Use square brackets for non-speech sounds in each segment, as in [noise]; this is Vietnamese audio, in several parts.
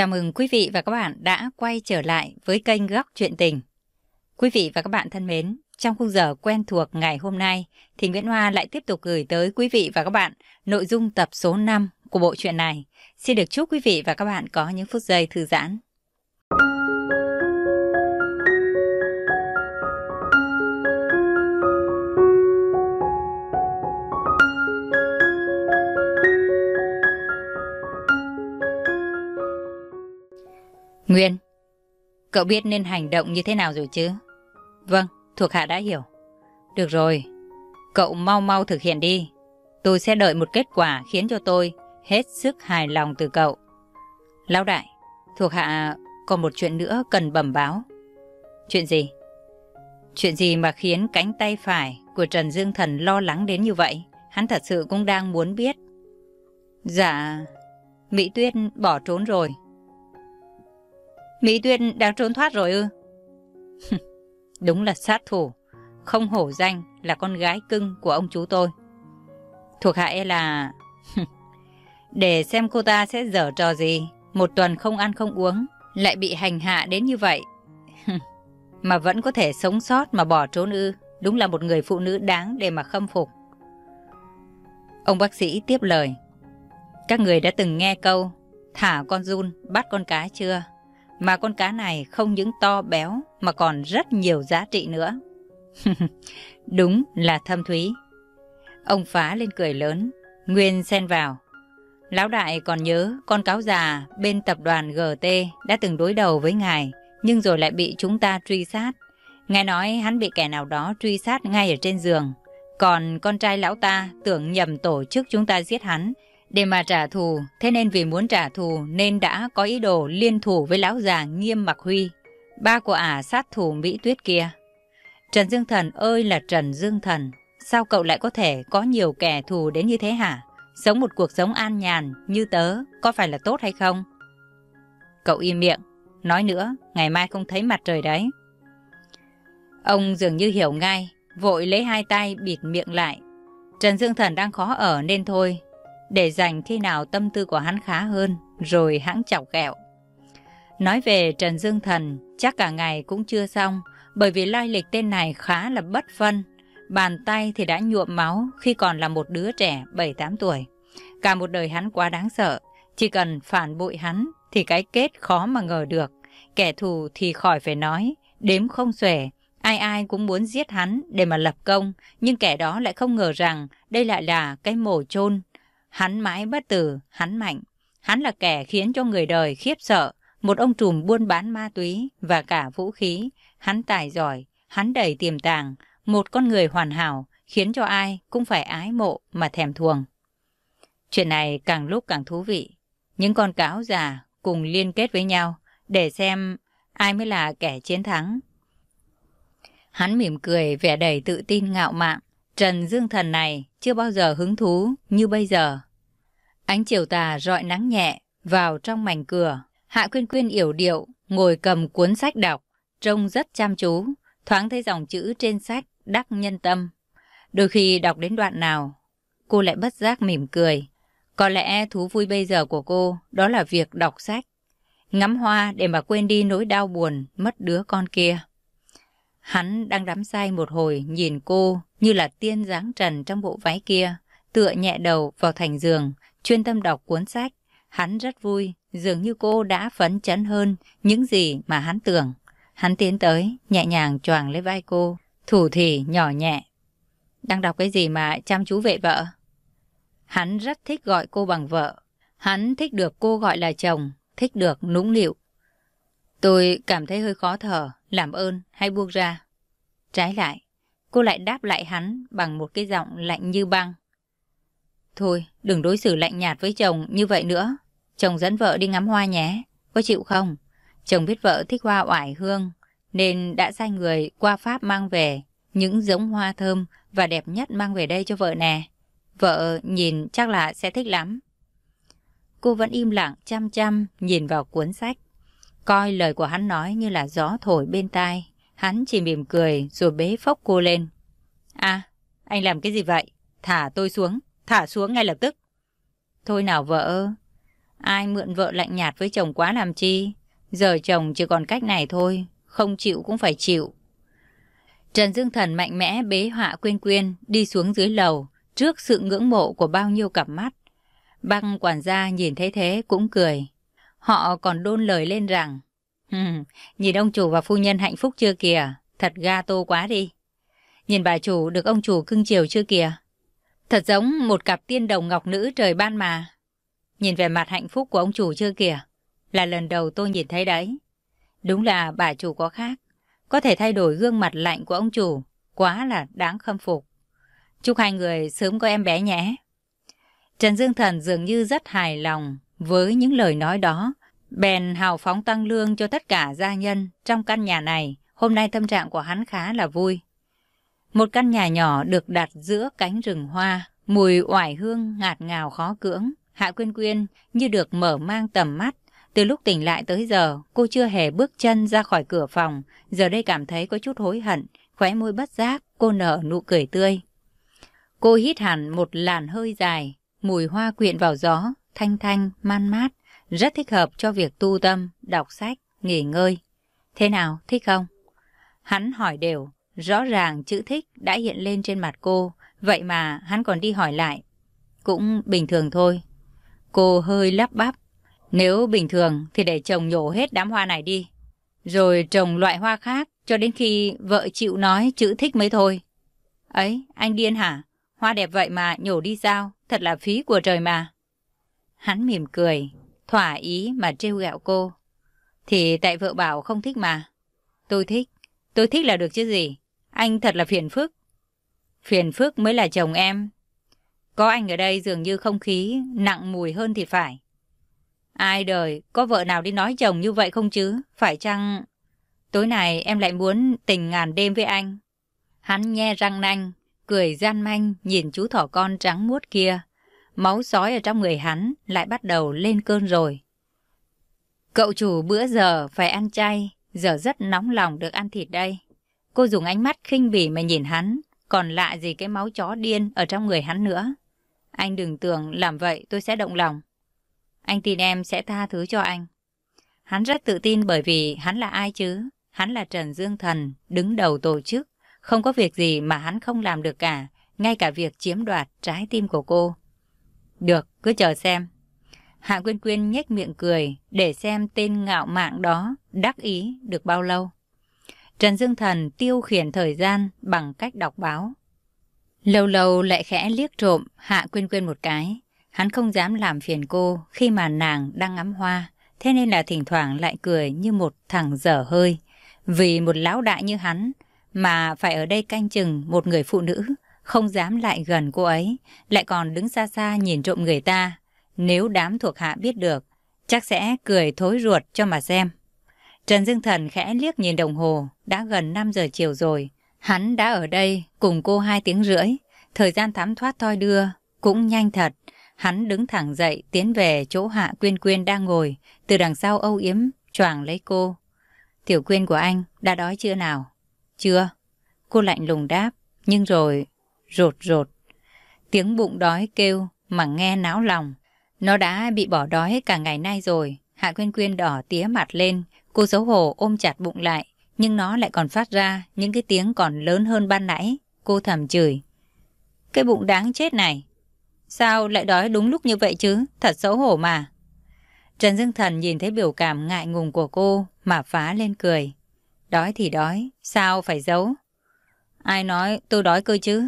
Chào mừng quý vị và các bạn đã quay trở lại với kênh Góc Chuyện Tình. Quý vị và các bạn thân mến, trong khung giờ quen thuộc ngày hôm nay thì Nguyễn Hoa lại tiếp tục gửi tới quý vị và các bạn nội dung tập số 5 của bộ truyện này. Xin được chúc quý vị và các bạn có những phút giây thư giãn. Nguyên, cậu biết nên hành động như thế nào rồi chứ? Vâng, thuộc hạ đã hiểu. Được rồi, cậu mau mau thực hiện đi. Tôi sẽ đợi một kết quả khiến cho tôi hết sức hài lòng từ cậu. Lão đại, thuộc hạ còn một chuyện nữa cần bẩm báo. Chuyện gì? Chuyện gì mà khiến cánh tay phải của Trần Dương Thần lo lắng đến như vậy? Hắn thật sự cũng đang muốn biết. Dạ, Mỹ Tuyết bỏ trốn rồi. Mỹ Tuyên đang trốn thoát rồi ư? [laughs] Đúng là sát thủ, không hổ danh là con gái cưng của ông chú tôi. Thuộc hạ e là... [laughs] Để xem cô ta sẽ dở trò gì, một tuần không ăn không uống, lại bị hành hạ đến như vậy. [laughs] mà vẫn có thể sống sót mà bỏ trốn ư, đúng là một người phụ nữ đáng để mà khâm phục. Ông bác sĩ tiếp lời. Các người đã từng nghe câu, thả con run, bắt con cá chưa? Mà con cá này không những to béo mà còn rất nhiều giá trị nữa. [laughs] Đúng là thâm thúy. Ông phá lên cười lớn, Nguyên xen vào. Lão đại còn nhớ con cáo già bên tập đoàn GT đã từng đối đầu với ngài, nhưng rồi lại bị chúng ta truy sát. ngài nói hắn bị kẻ nào đó truy sát ngay ở trên giường. Còn con trai lão ta tưởng nhầm tổ chức chúng ta giết hắn, để mà trả thù, thế nên vì muốn trả thù nên đã có ý đồ liên thủ với lão già Nghiêm Mặc Huy, ba của ả à sát thủ Mỹ Tuyết kia. Trần Dương Thần ơi là Trần Dương Thần, sao cậu lại có thể có nhiều kẻ thù đến như thế hả? Sống một cuộc sống an nhàn như tớ có phải là tốt hay không? Cậu im miệng, nói nữa, ngày mai không thấy mặt trời đấy. Ông dường như hiểu ngay, vội lấy hai tay bịt miệng lại. Trần Dương Thần đang khó ở nên thôi, để dành khi nào tâm tư của hắn khá hơn, rồi hãng chọc ghẹo. Nói về Trần Dương Thần, chắc cả ngày cũng chưa xong, bởi vì lai lịch tên này khá là bất phân. Bàn tay thì đã nhuộm máu khi còn là một đứa trẻ 7-8 tuổi. Cả một đời hắn quá đáng sợ, chỉ cần phản bội hắn thì cái kết khó mà ngờ được. Kẻ thù thì khỏi phải nói, đếm không xuể, ai ai cũng muốn giết hắn để mà lập công, nhưng kẻ đó lại không ngờ rằng đây lại là cái mổ chôn Hắn mãi bất tử, hắn mạnh. Hắn là kẻ khiến cho người đời khiếp sợ, một ông trùm buôn bán ma túy và cả vũ khí. Hắn tài giỏi, hắn đầy tiềm tàng, một con người hoàn hảo, khiến cho ai cũng phải ái mộ mà thèm thuồng. Chuyện này càng lúc càng thú vị. Những con cáo già cùng liên kết với nhau để xem ai mới là kẻ chiến thắng. Hắn mỉm cười vẻ đầy tự tin ngạo mạn, Trần Dương Thần này chưa bao giờ hứng thú như bây giờ. Ánh chiều tà rọi nắng nhẹ vào trong mảnh cửa. Hạ Quyên Quyên yểu điệu, ngồi cầm cuốn sách đọc, trông rất chăm chú, thoáng thấy dòng chữ trên sách đắc nhân tâm. Đôi khi đọc đến đoạn nào, cô lại bất giác mỉm cười. Có lẽ thú vui bây giờ của cô đó là việc đọc sách, ngắm hoa để mà quên đi nỗi đau buồn mất đứa con kia. Hắn đang đắm say một hồi nhìn cô như là tiên dáng trần trong bộ váy kia, tựa nhẹ đầu vào thành giường, chuyên tâm đọc cuốn sách. Hắn rất vui, dường như cô đã phấn chấn hơn những gì mà hắn tưởng. Hắn tiến tới, nhẹ nhàng choàng lấy vai cô, thủ thỉ nhỏ nhẹ. Đang đọc cái gì mà chăm chú vệ vợ? Hắn rất thích gọi cô bằng vợ. Hắn thích được cô gọi là chồng, thích được nũng nịu. Tôi cảm thấy hơi khó thở, làm ơn, hãy buông ra. Trái lại, Cô lại đáp lại hắn bằng một cái giọng lạnh như băng. Thôi, đừng đối xử lạnh nhạt với chồng như vậy nữa. Chồng dẫn vợ đi ngắm hoa nhé, có chịu không? Chồng biết vợ thích hoa oải hương, nên đã sai người qua Pháp mang về những giống hoa thơm và đẹp nhất mang về đây cho vợ nè. Vợ nhìn chắc là sẽ thích lắm. Cô vẫn im lặng chăm chăm nhìn vào cuốn sách, coi lời của hắn nói như là gió thổi bên tai Hắn chỉ mỉm cười rồi bế phốc cô lên. À, anh làm cái gì vậy? Thả tôi xuống, thả xuống ngay lập tức. Thôi nào vợ, ai mượn vợ lạnh nhạt với chồng quá làm chi? Giờ chồng chỉ còn cách này thôi, không chịu cũng phải chịu. Trần Dương Thần mạnh mẽ bế họa quyên quyên đi xuống dưới lầu trước sự ngưỡng mộ của bao nhiêu cặp mắt. Băng quản gia nhìn thấy thế cũng cười. Họ còn đôn lời lên rằng Ừ, nhìn ông chủ và phu nhân hạnh phúc chưa kìa, thật ga tô quá đi. Nhìn bà chủ được ông chủ cưng chiều chưa kìa. Thật giống một cặp tiên đồng ngọc nữ trời ban mà. Nhìn về mặt hạnh phúc của ông chủ chưa kìa, là lần đầu tôi nhìn thấy đấy. Đúng là bà chủ có khác, có thể thay đổi gương mặt lạnh của ông chủ, quá là đáng khâm phục. Chúc hai người sớm có em bé nhé. Trần Dương Thần dường như rất hài lòng với những lời nói đó Bèn hào phóng tăng lương cho tất cả gia nhân trong căn nhà này, hôm nay tâm trạng của hắn khá là vui. Một căn nhà nhỏ được đặt giữa cánh rừng hoa, mùi oải hương ngạt ngào khó cưỡng, Hạ Quyên Quyên như được mở mang tầm mắt. Từ lúc tỉnh lại tới giờ, cô chưa hề bước chân ra khỏi cửa phòng, giờ đây cảm thấy có chút hối hận, khóe môi bất giác, cô nở nụ cười tươi. Cô hít hẳn một làn hơi dài, mùi hoa quyện vào gió, thanh thanh, man mát. Rất thích hợp cho việc tu tâm, đọc sách, nghỉ ngơi. Thế nào, thích không? Hắn hỏi đều, rõ ràng chữ thích đã hiện lên trên mặt cô, vậy mà hắn còn đi hỏi lại. Cũng bình thường thôi. Cô hơi lắp bắp. Nếu bình thường thì để chồng nhổ hết đám hoa này đi. Rồi trồng loại hoa khác cho đến khi vợ chịu nói chữ thích mới thôi. Ấy, anh điên hả? Hoa đẹp vậy mà nhổ đi sao? Thật là phí của trời mà. Hắn mỉm cười, thỏa ý mà trêu ghẹo cô. Thì tại vợ bảo không thích mà. Tôi thích, tôi thích là được chứ gì. Anh thật là phiền phức. Phiền phức mới là chồng em. Có anh ở đây dường như không khí nặng mùi hơn thì phải. Ai đời, có vợ nào đi nói chồng như vậy không chứ? Phải chăng... Tối này em lại muốn tình ngàn đêm với anh. Hắn nghe răng nanh, cười gian manh nhìn chú thỏ con trắng muốt kia máu sói ở trong người hắn lại bắt đầu lên cơn rồi. Cậu chủ bữa giờ phải ăn chay, giờ rất nóng lòng được ăn thịt đây. Cô dùng ánh mắt khinh bỉ mà nhìn hắn, còn lạ gì cái máu chó điên ở trong người hắn nữa. Anh đừng tưởng làm vậy tôi sẽ động lòng. Anh tin em sẽ tha thứ cho anh. Hắn rất tự tin bởi vì hắn là ai chứ? Hắn là Trần Dương Thần, đứng đầu tổ chức. Không có việc gì mà hắn không làm được cả, ngay cả việc chiếm đoạt trái tim của cô. Được, cứ chờ xem. Hạ Quyên Quyên nhếch miệng cười để xem tên ngạo mạn đó đắc ý được bao lâu. Trần Dương Thần tiêu khiển thời gian bằng cách đọc báo. Lâu lâu lại khẽ liếc trộm Hạ Quyên Quyên một cái. Hắn không dám làm phiền cô khi mà nàng đang ngắm hoa, thế nên là thỉnh thoảng lại cười như một thằng dở hơi. Vì một lão đại như hắn mà phải ở đây canh chừng một người phụ nữ không dám lại gần cô ấy, lại còn đứng xa xa nhìn trộm người ta. Nếu đám thuộc hạ biết được, chắc sẽ cười thối ruột cho mà xem. Trần Dương Thần khẽ liếc nhìn đồng hồ, đã gần 5 giờ chiều rồi. Hắn đã ở đây cùng cô 2 tiếng rưỡi, thời gian thám thoát thoi đưa, cũng nhanh thật. Hắn đứng thẳng dậy tiến về chỗ Hạ Quyên Quyên đang ngồi, từ đằng sau âu yếm, choàng lấy cô. Tiểu Quyên của anh đã đói chưa nào? Chưa. Cô lạnh lùng đáp, nhưng rồi rột rột. Tiếng bụng đói kêu mà nghe não lòng. Nó đã bị bỏ đói cả ngày nay rồi. Hạ Quyên Quyên đỏ tía mặt lên, cô xấu hổ ôm chặt bụng lại, nhưng nó lại còn phát ra những cái tiếng còn lớn hơn ban nãy. Cô thầm chửi. Cái bụng đáng chết này. Sao lại đói đúng lúc như vậy chứ? Thật xấu hổ mà. Trần Dương Thần nhìn thấy biểu cảm ngại ngùng của cô mà phá lên cười. Đói thì đói, sao phải giấu? Ai nói tôi đói cơ chứ?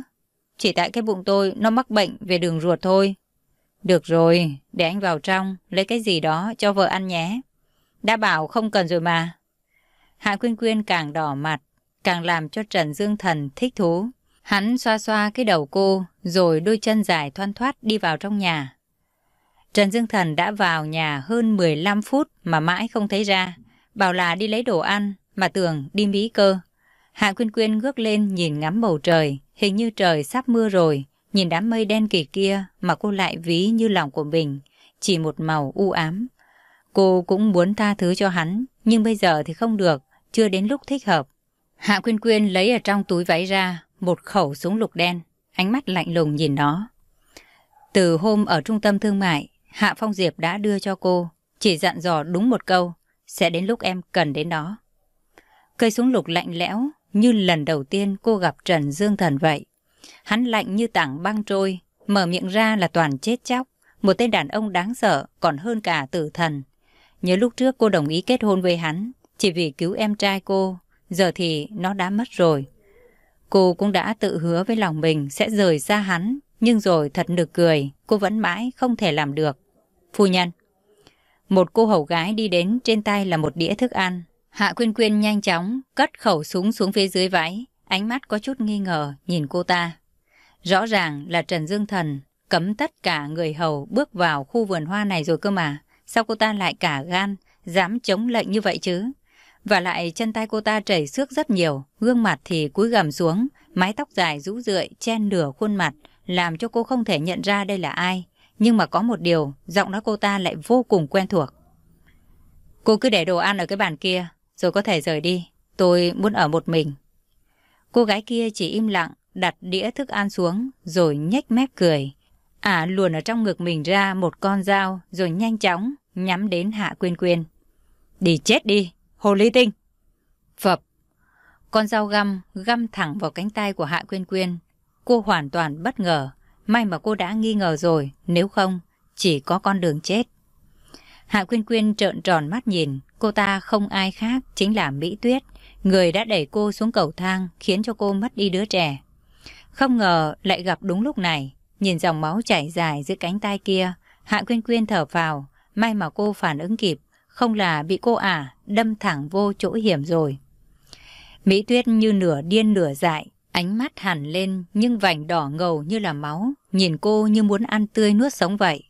Chỉ tại cái bụng tôi nó mắc bệnh về đường ruột thôi. Được rồi, để anh vào trong, lấy cái gì đó cho vợ ăn nhé. Đã bảo không cần rồi mà. Hạ Quyên Quyên càng đỏ mặt, càng làm cho Trần Dương Thần thích thú. Hắn xoa xoa cái đầu cô, rồi đôi chân dài thoăn thoát đi vào trong nhà. Trần Dương Thần đã vào nhà hơn 15 phút mà mãi không thấy ra. Bảo là đi lấy đồ ăn, mà tưởng đi mỹ cơ. Hạ Quyên Quyên ngước lên nhìn ngắm bầu trời. Hình như trời sắp mưa rồi, nhìn đám mây đen kỳ kia mà cô lại ví như lòng của mình, chỉ một màu u ám. Cô cũng muốn tha thứ cho hắn, nhưng bây giờ thì không được, chưa đến lúc thích hợp. Hạ Quyên Quyên lấy ở trong túi váy ra một khẩu súng lục đen, ánh mắt lạnh lùng nhìn nó. Từ hôm ở trung tâm thương mại, Hạ Phong Diệp đã đưa cho cô, chỉ dặn dò đúng một câu, sẽ đến lúc em cần đến đó. Cây súng lục lạnh lẽo như lần đầu tiên cô gặp Trần Dương Thần vậy. Hắn lạnh như tảng băng trôi, mở miệng ra là toàn chết chóc, một tên đàn ông đáng sợ còn hơn cả tử thần. Nhớ lúc trước cô đồng ý kết hôn với hắn, chỉ vì cứu em trai cô, giờ thì nó đã mất rồi. Cô cũng đã tự hứa với lòng mình sẽ rời xa hắn, nhưng rồi thật nực cười, cô vẫn mãi không thể làm được. Phu nhân Một cô hầu gái đi đến trên tay là một đĩa thức ăn, Hạ Quyên Quyên nhanh chóng cất khẩu súng xuống phía dưới váy, ánh mắt có chút nghi ngờ nhìn cô ta. Rõ ràng là Trần Dương Thần cấm tất cả người hầu bước vào khu vườn hoa này rồi cơ mà. Sao cô ta lại cả gan, dám chống lệnh như vậy chứ? Và lại chân tay cô ta chảy xước rất nhiều, gương mặt thì cúi gằm xuống, mái tóc dài rũ rượi chen nửa khuôn mặt, làm cho cô không thể nhận ra đây là ai. Nhưng mà có một điều, giọng nói cô ta lại vô cùng quen thuộc. Cô cứ để đồ ăn ở cái bàn kia, rồi có thể rời đi. Tôi muốn ở một mình. Cô gái kia chỉ im lặng, đặt đĩa thức ăn xuống, rồi nhếch mép cười. à, luồn ở trong ngực mình ra một con dao, rồi nhanh chóng nhắm đến Hạ Quyên Quyên. Đi chết đi, hồ ly tinh! Phập! Con dao găm, găm thẳng vào cánh tay của Hạ Quyên Quyên. Cô hoàn toàn bất ngờ. May mà cô đã nghi ngờ rồi, nếu không, chỉ có con đường chết. Hạ Quyên Quyên trợn tròn mắt nhìn, cô ta không ai khác, chính là Mỹ Tuyết, người đã đẩy cô xuống cầu thang khiến cho cô mất đi đứa trẻ. Không ngờ lại gặp đúng lúc này, nhìn dòng máu chảy dài giữa cánh tay kia, Hạ Quyên Quyên thở vào, may mà cô phản ứng kịp, không là bị cô ả à, đâm thẳng vô chỗ hiểm rồi. Mỹ Tuyết như nửa điên nửa dại, ánh mắt hẳn lên nhưng vành đỏ ngầu như là máu, nhìn cô như muốn ăn tươi nuốt sống vậy.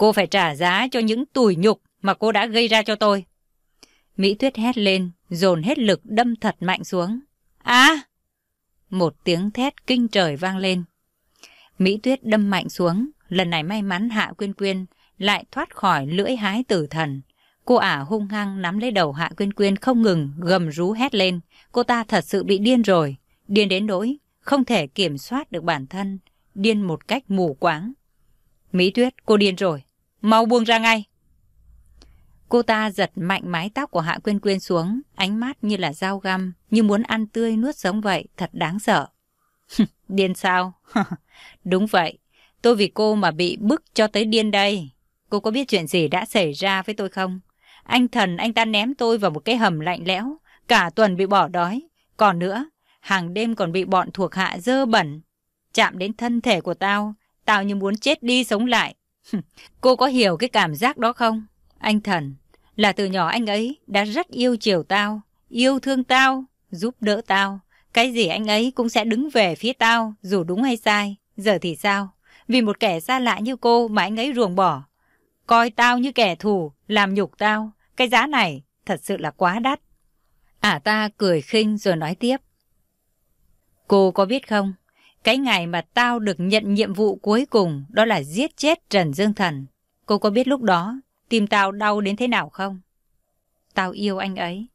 Cô phải trả giá cho những tủi nhục mà cô đã gây ra cho tôi. Mỹ Tuyết hét lên, dồn hết lực đâm thật mạnh xuống. À! Một tiếng thét kinh trời vang lên. Mỹ Tuyết đâm mạnh xuống, lần này may mắn Hạ Quyên Quyên lại thoát khỏi lưỡi hái tử thần. Cô ả hung hăng nắm lấy đầu Hạ Quyên Quyên không ngừng gầm rú hét lên. Cô ta thật sự bị điên rồi, điên đến nỗi không thể kiểm soát được bản thân, điên một cách mù quáng. Mỹ Tuyết, cô điên rồi mau buông ra ngay. Cô ta giật mạnh mái tóc của Hạ Quyên Quyên xuống, ánh mắt như là dao găm, như muốn ăn tươi nuốt sống vậy, thật đáng sợ. điên sao? [laughs] Đúng vậy, tôi vì cô mà bị bức cho tới điên đây. Cô có biết chuyện gì đã xảy ra với tôi không? Anh thần anh ta ném tôi vào một cái hầm lạnh lẽo, cả tuần bị bỏ đói. Còn nữa, hàng đêm còn bị bọn thuộc hạ dơ bẩn. Chạm đến thân thể của tao, tao như muốn chết đi sống lại. Cô có hiểu cái cảm giác đó không? Anh Thần, là từ nhỏ anh ấy đã rất yêu chiều tao, yêu thương tao, giúp đỡ tao. Cái gì anh ấy cũng sẽ đứng về phía tao, dù đúng hay sai. Giờ thì sao? Vì một kẻ xa lạ như cô mà anh ấy ruồng bỏ. Coi tao như kẻ thù, làm nhục tao. Cái giá này thật sự là quá đắt. Ả à ta cười khinh rồi nói tiếp. Cô có biết không, cái ngày mà tao được nhận nhiệm vụ cuối cùng đó là giết chết Trần Dương Thần. Cô có biết lúc đó tim tao đau đến thế nào không? Tao yêu anh ấy.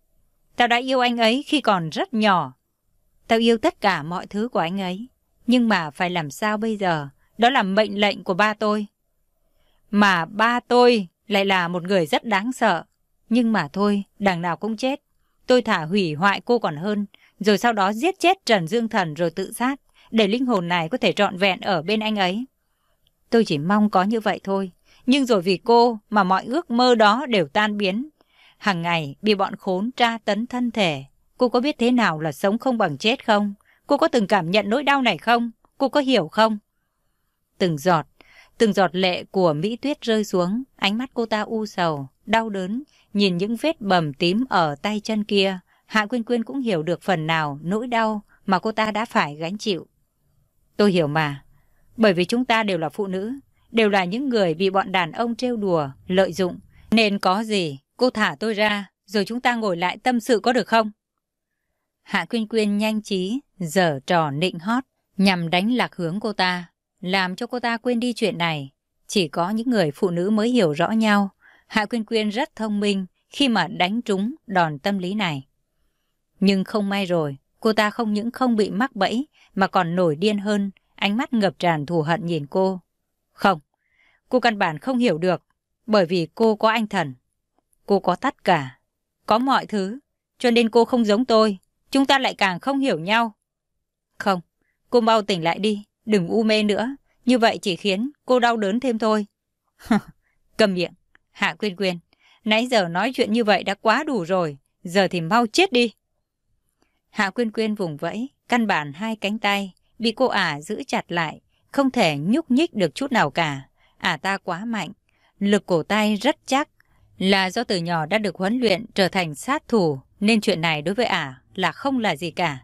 Tao đã yêu anh ấy khi còn rất nhỏ. Tao yêu tất cả mọi thứ của anh ấy. Nhưng mà phải làm sao bây giờ? Đó là mệnh lệnh của ba tôi. Mà ba tôi lại là một người rất đáng sợ. Nhưng mà thôi, đằng nào cũng chết. Tôi thả hủy hoại cô còn hơn, rồi sau đó giết chết Trần Dương Thần rồi tự sát để linh hồn này có thể trọn vẹn ở bên anh ấy. Tôi chỉ mong có như vậy thôi, nhưng rồi vì cô mà mọi ước mơ đó đều tan biến. Hàng ngày bị bọn khốn tra tấn thân thể, cô có biết thế nào là sống không bằng chết không? Cô có từng cảm nhận nỗi đau này không? Cô có hiểu không? Từng giọt, từng giọt lệ của Mỹ Tuyết rơi xuống, ánh mắt cô ta u sầu, đau đớn, nhìn những vết bầm tím ở tay chân kia. Hạ Quyên Quyên cũng hiểu được phần nào nỗi đau mà cô ta đã phải gánh chịu. Tôi hiểu mà, bởi vì chúng ta đều là phụ nữ, đều là những người bị bọn đàn ông trêu đùa, lợi dụng. Nên có gì, cô thả tôi ra, rồi chúng ta ngồi lại tâm sự có được không? Hạ Quyên Quyên nhanh trí, dở trò nịnh hót, nhằm đánh lạc hướng cô ta, làm cho cô ta quên đi chuyện này. Chỉ có những người phụ nữ mới hiểu rõ nhau. Hạ Quyên Quyên rất thông minh khi mà đánh trúng đòn tâm lý này. Nhưng không may rồi, Cô ta không những không bị mắc bẫy, mà còn nổi điên hơn, ánh mắt ngập tràn thù hận nhìn cô. Không, cô căn bản không hiểu được, bởi vì cô có anh thần. Cô có tất cả, có mọi thứ, cho nên cô không giống tôi, chúng ta lại càng không hiểu nhau. Không, cô mau tỉnh lại đi, đừng u mê nữa, như vậy chỉ khiến cô đau đớn thêm thôi. [laughs] Cầm miệng, Hạ Quyên Quyên, nãy giờ nói chuyện như vậy đã quá đủ rồi, giờ thì mau chết đi. Hạ Quyên Quyên vùng vẫy, căn bản hai cánh tay, bị cô ả giữ chặt lại, không thể nhúc nhích được chút nào cả. Ả ta quá mạnh, lực cổ tay rất chắc, là do từ nhỏ đã được huấn luyện trở thành sát thủ, nên chuyện này đối với ả là không là gì cả.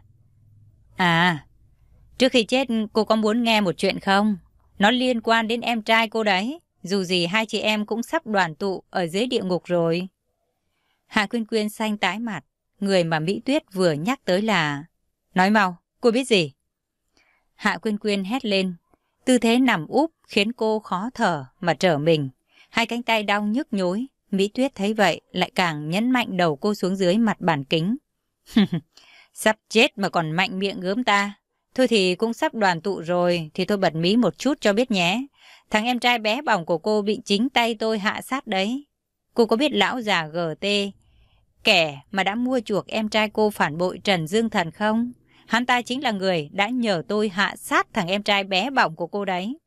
À, trước khi chết cô có muốn nghe một chuyện không? Nó liên quan đến em trai cô đấy. Dù gì hai chị em cũng sắp đoàn tụ ở dưới địa ngục rồi. Hạ Quyên Quyên xanh tái mặt, người mà Mỹ Tuyết vừa nhắc tới là... Nói mau, cô biết gì? Hạ Quyên Quyên hét lên. Tư thế nằm úp khiến cô khó thở mà trở mình. Hai cánh tay đau nhức nhối. Mỹ Tuyết thấy vậy lại càng nhấn mạnh đầu cô xuống dưới mặt bàn kính. [laughs] sắp chết mà còn mạnh miệng gớm ta. Thôi thì cũng sắp đoàn tụ rồi thì tôi bật mí một chút cho biết nhé. Thằng em trai bé bỏng của cô bị chính tay tôi hạ sát đấy. Cô có biết lão già GT kẻ mà đã mua chuộc em trai cô phản bội Trần Dương Thần không? Hắn ta chính là người đã nhờ tôi hạ sát thằng em trai bé bỏng của cô đấy.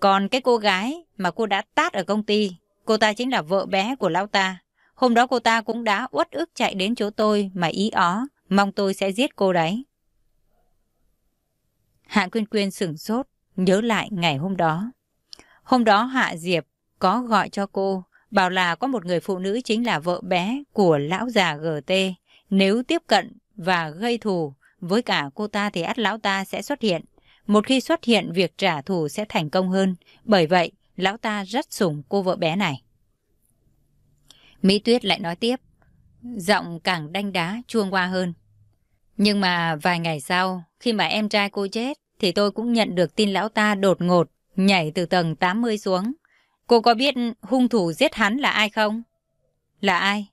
Còn cái cô gái mà cô đã tát ở công ty, cô ta chính là vợ bé của lão ta. Hôm đó cô ta cũng đã uất ức chạy đến chỗ tôi mà ý ó, mong tôi sẽ giết cô đấy. Hạ Quyên Quyên sửng sốt, nhớ lại ngày hôm đó. Hôm đó Hạ Diệp có gọi cho cô, bảo là có một người phụ nữ chính là vợ bé của lão già GT. Nếu tiếp cận và gây thù với cả cô ta thì át lão ta sẽ xuất hiện. Một khi xuất hiện việc trả thù sẽ thành công hơn, bởi vậy lão ta rất sủng cô vợ bé này. Mỹ Tuyết lại nói tiếp, giọng càng đanh đá chuông qua hơn. Nhưng mà vài ngày sau, khi mà em trai cô chết, thì tôi cũng nhận được tin lão ta đột ngột nhảy từ tầng 80 xuống. Cô có biết hung thủ giết hắn là ai không? Là ai?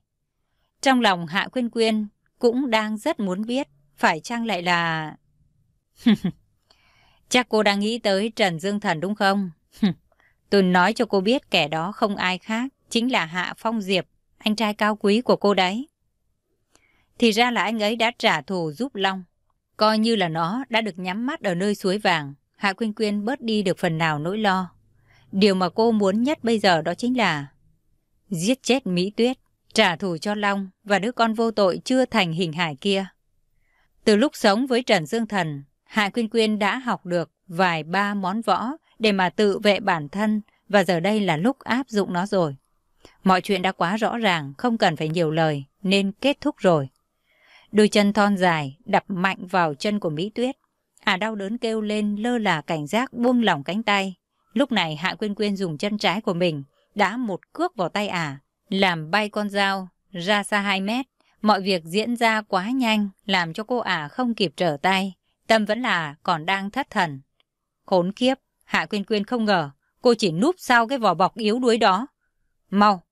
Trong lòng Hạ Quyên Quyên cũng đang rất muốn biết, phải chăng lại là... [laughs] Chắc cô đang nghĩ tới Trần Dương Thần đúng không? [laughs] Tôi nói cho cô biết kẻ đó không ai khác, chính là Hạ Phong Diệp, anh trai cao quý của cô đấy. Thì ra là anh ấy đã trả thù giúp Long, coi như là nó đã được nhắm mắt ở nơi suối vàng. Hạ Quyên Quyên bớt đi được phần nào nỗi lo. Điều mà cô muốn nhất bây giờ đó chính là giết chết Mỹ Tuyết, trả thù cho Long và đứa con vô tội chưa thành hình hài kia. Từ lúc sống với Trần Dương Thần, Hạ Quyên Quyên đã học được vài ba món võ để mà tự vệ bản thân và giờ đây là lúc áp dụng nó rồi. Mọi chuyện đã quá rõ ràng, không cần phải nhiều lời nên kết thúc rồi. Đôi chân thon dài đập mạnh vào chân của Mỹ Tuyết. À đau đớn kêu lên lơ là cảnh giác buông lỏng cánh tay Lúc này Hạ Quyên Quyên dùng chân trái của mình đã một cước vào tay ả, làm bay con dao ra xa 2 mét. Mọi việc diễn ra quá nhanh làm cho cô ả không kịp trở tay. Tâm vẫn là còn đang thất thần. Khốn kiếp, Hạ Quyên Quyên không ngờ cô chỉ núp sau cái vỏ bọc yếu đuối đó. Mau,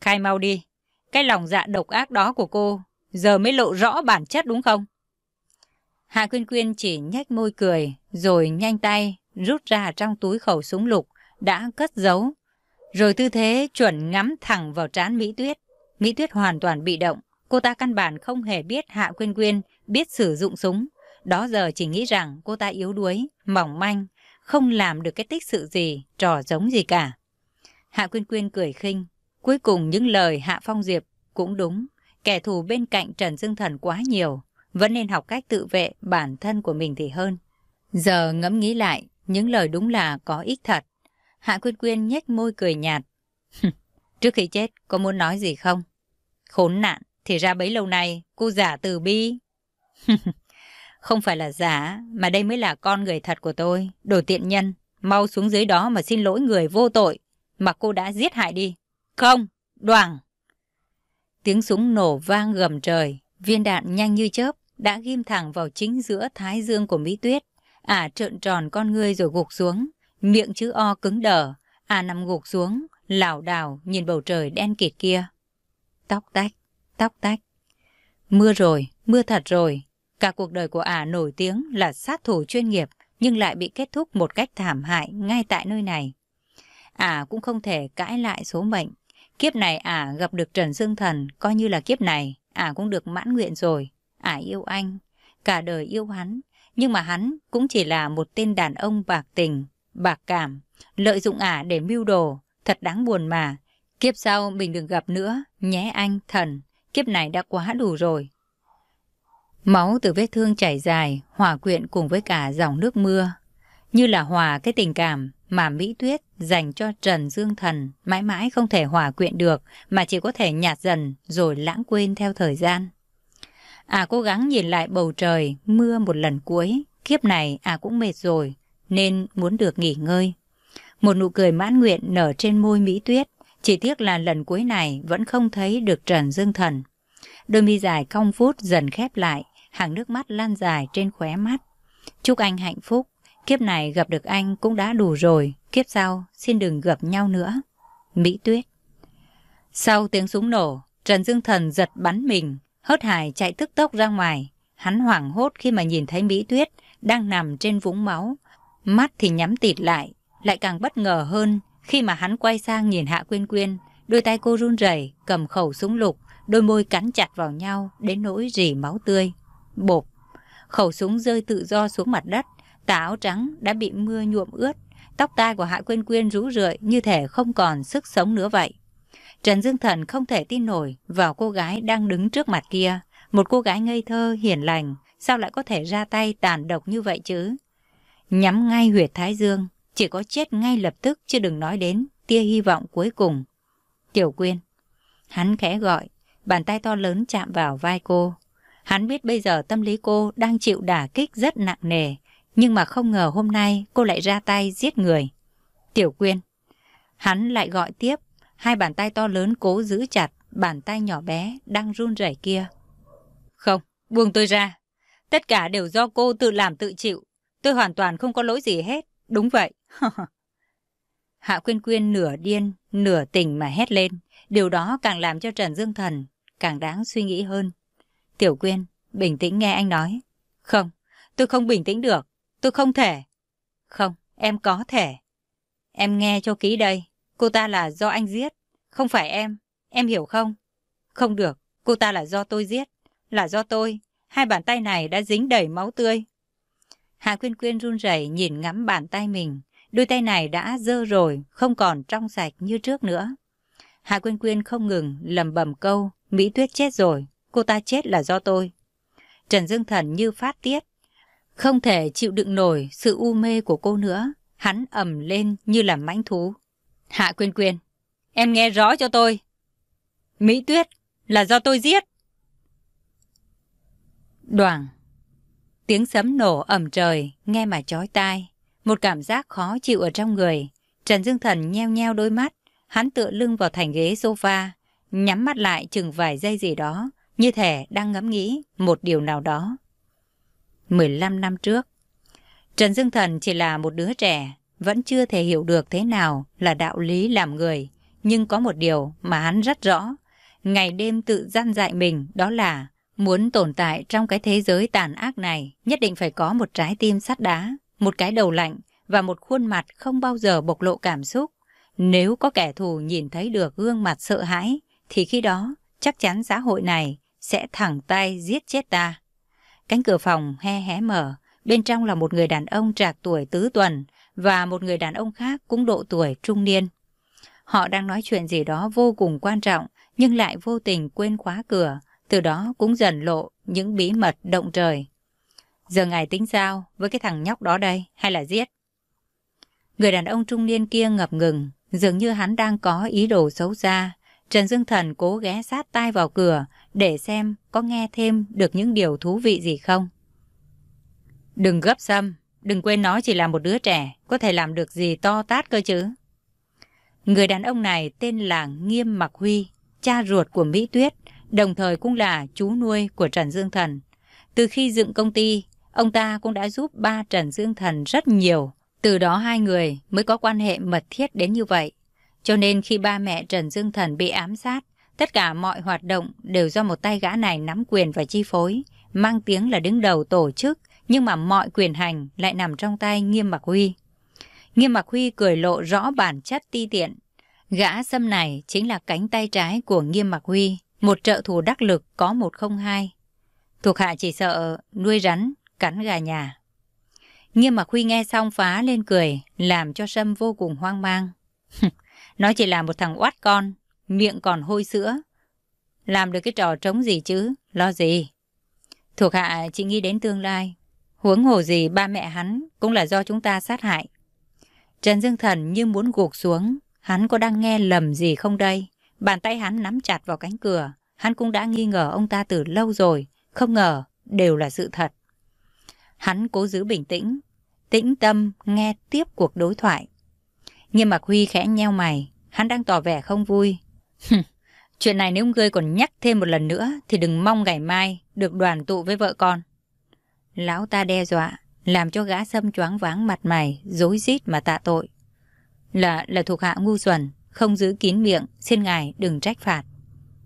khai mau đi. Cái lòng dạ độc ác đó của cô giờ mới lộ rõ bản chất đúng không? Hạ Quyên Quyên chỉ nhếch môi cười rồi nhanh tay rút ra trong túi khẩu súng lục, đã cất giấu. Rồi tư thế chuẩn ngắm thẳng vào trán Mỹ Tuyết. Mỹ Tuyết hoàn toàn bị động, cô ta căn bản không hề biết Hạ Quyên Quyên biết sử dụng súng. Đó giờ chỉ nghĩ rằng cô ta yếu đuối, mỏng manh, không làm được cái tích sự gì, trò giống gì cả. Hạ Quyên Quyên cười khinh, cuối cùng những lời Hạ Phong Diệp cũng đúng. Kẻ thù bên cạnh Trần Dương Thần quá nhiều, vẫn nên học cách tự vệ bản thân của mình thì hơn. Giờ ngẫm nghĩ lại, những lời đúng là có ích thật. Hạ Quyên Quyên nhếch môi cười nhạt. Trước khi chết, có muốn nói gì không? Khốn nạn, thì ra bấy lâu nay, cô giả từ bi. không phải là giả, mà đây mới là con người thật của tôi, đồ tiện nhân. Mau xuống dưới đó mà xin lỗi người vô tội, mà cô đã giết hại đi. Không, đoàn. Tiếng súng nổ vang gầm trời, viên đạn nhanh như chớp đã ghim thẳng vào chính giữa thái dương của Mỹ Tuyết. Ả à, trợn tròn con ngươi rồi gục xuống, miệng chữ O cứng đờ, Ả à, nằm gục xuống, lảo đảo nhìn bầu trời đen kịt kia. Tóc tách, tóc tách. Mưa rồi, mưa thật rồi. Cả cuộc đời của Ả à nổi tiếng là sát thủ chuyên nghiệp nhưng lại bị kết thúc một cách thảm hại ngay tại nơi này. Ả à, cũng không thể cãi lại số mệnh. Kiếp này Ả gặp được Trần Dương Thần coi như là kiếp này. Ả cũng được mãn nguyện rồi. Ả yêu anh, cả đời yêu hắn, nhưng mà hắn cũng chỉ là một tên đàn ông bạc tình, bạc cảm, lợi dụng ả à để mưu đồ, thật đáng buồn mà. Kiếp sau mình đừng gặp nữa, nhé anh, thần, kiếp này đã quá đủ rồi. Máu từ vết thương chảy dài, hòa quyện cùng với cả dòng nước mưa, như là hòa cái tình cảm mà Mỹ Tuyết dành cho Trần Dương Thần mãi mãi không thể hòa quyện được mà chỉ có thể nhạt dần rồi lãng quên theo thời gian. À cố gắng nhìn lại bầu trời, mưa một lần cuối. Kiếp này à cũng mệt rồi, nên muốn được nghỉ ngơi. Một nụ cười mãn nguyện nở trên môi Mỹ Tuyết. Chỉ tiếc là lần cuối này vẫn không thấy được Trần Dương Thần. Đôi mi dài cong phút dần khép lại, hàng nước mắt lan dài trên khóe mắt. Chúc anh hạnh phúc, kiếp này gặp được anh cũng đã đủ rồi, kiếp sau xin đừng gặp nhau nữa. Mỹ Tuyết Sau tiếng súng nổ, Trần Dương Thần giật bắn mình, Hớt hải chạy tức tốc ra ngoài, hắn hoảng hốt khi mà nhìn thấy Mỹ Tuyết đang nằm trên vũng máu. Mắt thì nhắm tịt lại, lại càng bất ngờ hơn khi mà hắn quay sang nhìn Hạ Quyên Quyên. Đôi tay cô run rẩy cầm khẩu súng lục, đôi môi cắn chặt vào nhau đến nỗi rỉ máu tươi. Bộp, khẩu súng rơi tự do xuống mặt đất, tà áo trắng đã bị mưa nhuộm ướt. Tóc tai của Hạ Quyên Quyên rũ rượi như thể không còn sức sống nữa vậy. Trần Dương Thần không thể tin nổi vào cô gái đang đứng trước mặt kia. Một cô gái ngây thơ, hiền lành, sao lại có thể ra tay tàn độc như vậy chứ? Nhắm ngay huyệt Thái Dương, chỉ có chết ngay lập tức chứ đừng nói đến tia hy vọng cuối cùng. Tiểu Quyên. Hắn khẽ gọi, bàn tay to lớn chạm vào vai cô. Hắn biết bây giờ tâm lý cô đang chịu đả kích rất nặng nề, nhưng mà không ngờ hôm nay cô lại ra tay giết người. Tiểu Quyên. Hắn lại gọi tiếp, Hai bàn tay to lớn cố giữ chặt bàn tay nhỏ bé đang run rẩy kia. Không, buông tôi ra. Tất cả đều do cô tự làm tự chịu. Tôi hoàn toàn không có lỗi gì hết. Đúng vậy. [laughs] Hạ Quyên Quyên nửa điên, nửa tỉnh mà hét lên. Điều đó càng làm cho Trần Dương Thần càng đáng suy nghĩ hơn. Tiểu Quyên, bình tĩnh nghe anh nói. Không, tôi không bình tĩnh được. Tôi không thể. Không, em có thể. Em nghe cho kỹ đây. Cô ta là do anh giết, không phải em, em hiểu không? Không được, cô ta là do tôi giết, là do tôi, hai bàn tay này đã dính đầy máu tươi. Hạ Quyên Quyên run rẩy nhìn ngắm bàn tay mình, đôi tay này đã dơ rồi, không còn trong sạch như trước nữa. Hạ Quyên Quyên không ngừng lầm bầm câu, Mỹ Tuyết chết rồi, cô ta chết là do tôi. Trần Dương Thần như phát tiết, không thể chịu đựng nổi sự u mê của cô nữa, hắn ầm lên như là mãnh thú. Hạ Quyên Quyên, em nghe rõ cho tôi. Mỹ Tuyết là do tôi giết. Đoàn. Tiếng sấm nổ ẩm trời, nghe mà chói tai. Một cảm giác khó chịu ở trong người. Trần Dương Thần nheo nheo đôi mắt, hắn tựa lưng vào thành ghế sofa, nhắm mắt lại chừng vài giây gì đó, như thể đang ngẫm nghĩ một điều nào đó. 15 năm trước, Trần Dương Thần chỉ là một đứa trẻ, vẫn chưa thể hiểu được thế nào là đạo lý làm người. Nhưng có một điều mà hắn rất rõ, ngày đêm tự gian dại mình đó là muốn tồn tại trong cái thế giới tàn ác này nhất định phải có một trái tim sắt đá, một cái đầu lạnh và một khuôn mặt không bao giờ bộc lộ cảm xúc. Nếu có kẻ thù nhìn thấy được gương mặt sợ hãi, thì khi đó chắc chắn xã hội này sẽ thẳng tay giết chết ta. Cánh cửa phòng he hé mở, bên trong là một người đàn ông trạc tuổi tứ tuần, và một người đàn ông khác cũng độ tuổi trung niên. Họ đang nói chuyện gì đó vô cùng quan trọng nhưng lại vô tình quên khóa cửa, từ đó cũng dần lộ những bí mật động trời. Giờ ngài tính sao với cái thằng nhóc đó đây hay là giết? Người đàn ông trung niên kia ngập ngừng, dường như hắn đang có ý đồ xấu xa. Trần Dương Thần cố ghé sát tai vào cửa để xem có nghe thêm được những điều thú vị gì không. Đừng gấp xâm, Đừng quên nó chỉ là một đứa trẻ, có thể làm được gì to tát cơ chứ. Người đàn ông này tên là Nghiêm Mặc Huy, cha ruột của Mỹ Tuyết, đồng thời cũng là chú nuôi của Trần Dương Thần. Từ khi dựng công ty, ông ta cũng đã giúp ba Trần Dương Thần rất nhiều. Từ đó hai người mới có quan hệ mật thiết đến như vậy. Cho nên khi ba mẹ Trần Dương Thần bị ám sát, tất cả mọi hoạt động đều do một tay gã này nắm quyền và chi phối, mang tiếng là đứng đầu tổ chức, nhưng mà mọi quyền hành lại nằm trong tay Nghiêm Mặc Huy. Nghiêm Mặc Huy cười lộ rõ bản chất ti tiện. Gã xâm này chính là cánh tay trái của Nghiêm Mặc Huy, một trợ thủ đắc lực có một không hai. Thuộc hạ chỉ sợ nuôi rắn, cắn gà nhà. Nghiêm Mặc Huy nghe xong phá lên cười, làm cho Sâm vô cùng hoang mang. [laughs] Nó chỉ là một thằng oát con, miệng còn hôi sữa. Làm được cái trò trống gì chứ, lo gì. Thuộc hạ chỉ nghĩ đến tương lai, Huống hồ gì ba mẹ hắn cũng là do chúng ta sát hại. Trần Dương Thần như muốn gục xuống, hắn có đang nghe lầm gì không đây? Bàn tay hắn nắm chặt vào cánh cửa, hắn cũng đã nghi ngờ ông ta từ lâu rồi, không ngờ đều là sự thật. Hắn cố giữ bình tĩnh, tĩnh tâm nghe tiếp cuộc đối thoại. Nhưng mà Huy khẽ nheo mày, hắn đang tỏ vẻ không vui. [laughs] Chuyện này nếu ngươi còn nhắc thêm một lần nữa thì đừng mong ngày mai được đoàn tụ với vợ con. Lão ta đe dọa, làm cho gã sâm choáng váng mặt mày, dối rít mà tạ tội. Là, là thuộc hạ ngu xuẩn, không giữ kín miệng, xin ngài đừng trách phạt.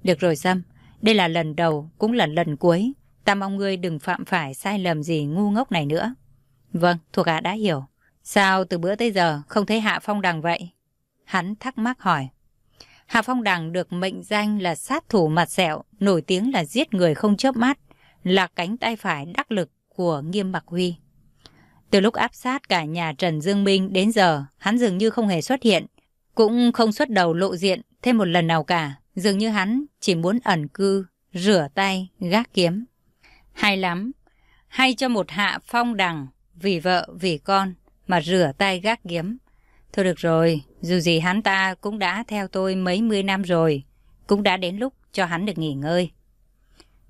Được rồi Sâm, đây là lần đầu, cũng là lần cuối. Ta mong ngươi đừng phạm phải sai lầm gì ngu ngốc này nữa. Vâng, thuộc hạ đã hiểu. Sao từ bữa tới giờ không thấy Hạ Phong Đằng vậy? Hắn thắc mắc hỏi. Hạ Phong Đằng được mệnh danh là sát thủ mặt sẹo, nổi tiếng là giết người không chớp mắt, là cánh tay phải đắc lực của Nghiêm bạc Huy. Từ lúc áp sát cả nhà Trần Dương Minh đến giờ, hắn dường như không hề xuất hiện, cũng không xuất đầu lộ diện thêm một lần nào cả, dường như hắn chỉ muốn ẩn cư, rửa tay, gác kiếm. Hay lắm, hay cho một hạ phong đằng, vì vợ, vì con, mà rửa tay gác kiếm. Thôi được rồi, dù gì hắn ta cũng đã theo tôi mấy mươi năm rồi, cũng đã đến lúc cho hắn được nghỉ ngơi.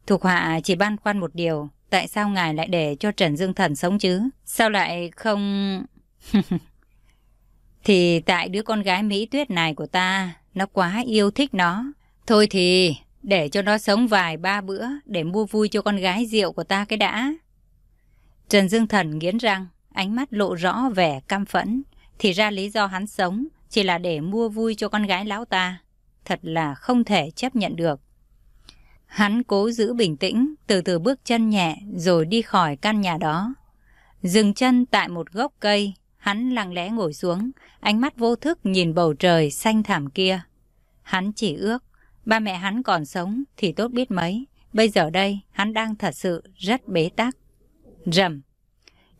Thuộc hạ chỉ băn khoăn một điều, tại sao ngài lại để cho Trần Dương Thần sống chứ? Sao lại không... [laughs] thì tại đứa con gái Mỹ Tuyết này của ta, nó quá yêu thích nó. Thôi thì, để cho nó sống vài ba bữa để mua vui cho con gái rượu của ta cái đã. Trần Dương Thần nghiến răng, ánh mắt lộ rõ vẻ căm phẫn. Thì ra lý do hắn sống chỉ là để mua vui cho con gái lão ta. Thật là không thể chấp nhận được. Hắn cố giữ bình tĩnh, từ từ bước chân nhẹ rồi đi khỏi căn nhà đó. Dừng chân tại một gốc cây, hắn lặng lẽ ngồi xuống, ánh mắt vô thức nhìn bầu trời xanh thảm kia. Hắn chỉ ước, ba mẹ hắn còn sống thì tốt biết mấy, bây giờ đây hắn đang thật sự rất bế tắc. Rầm!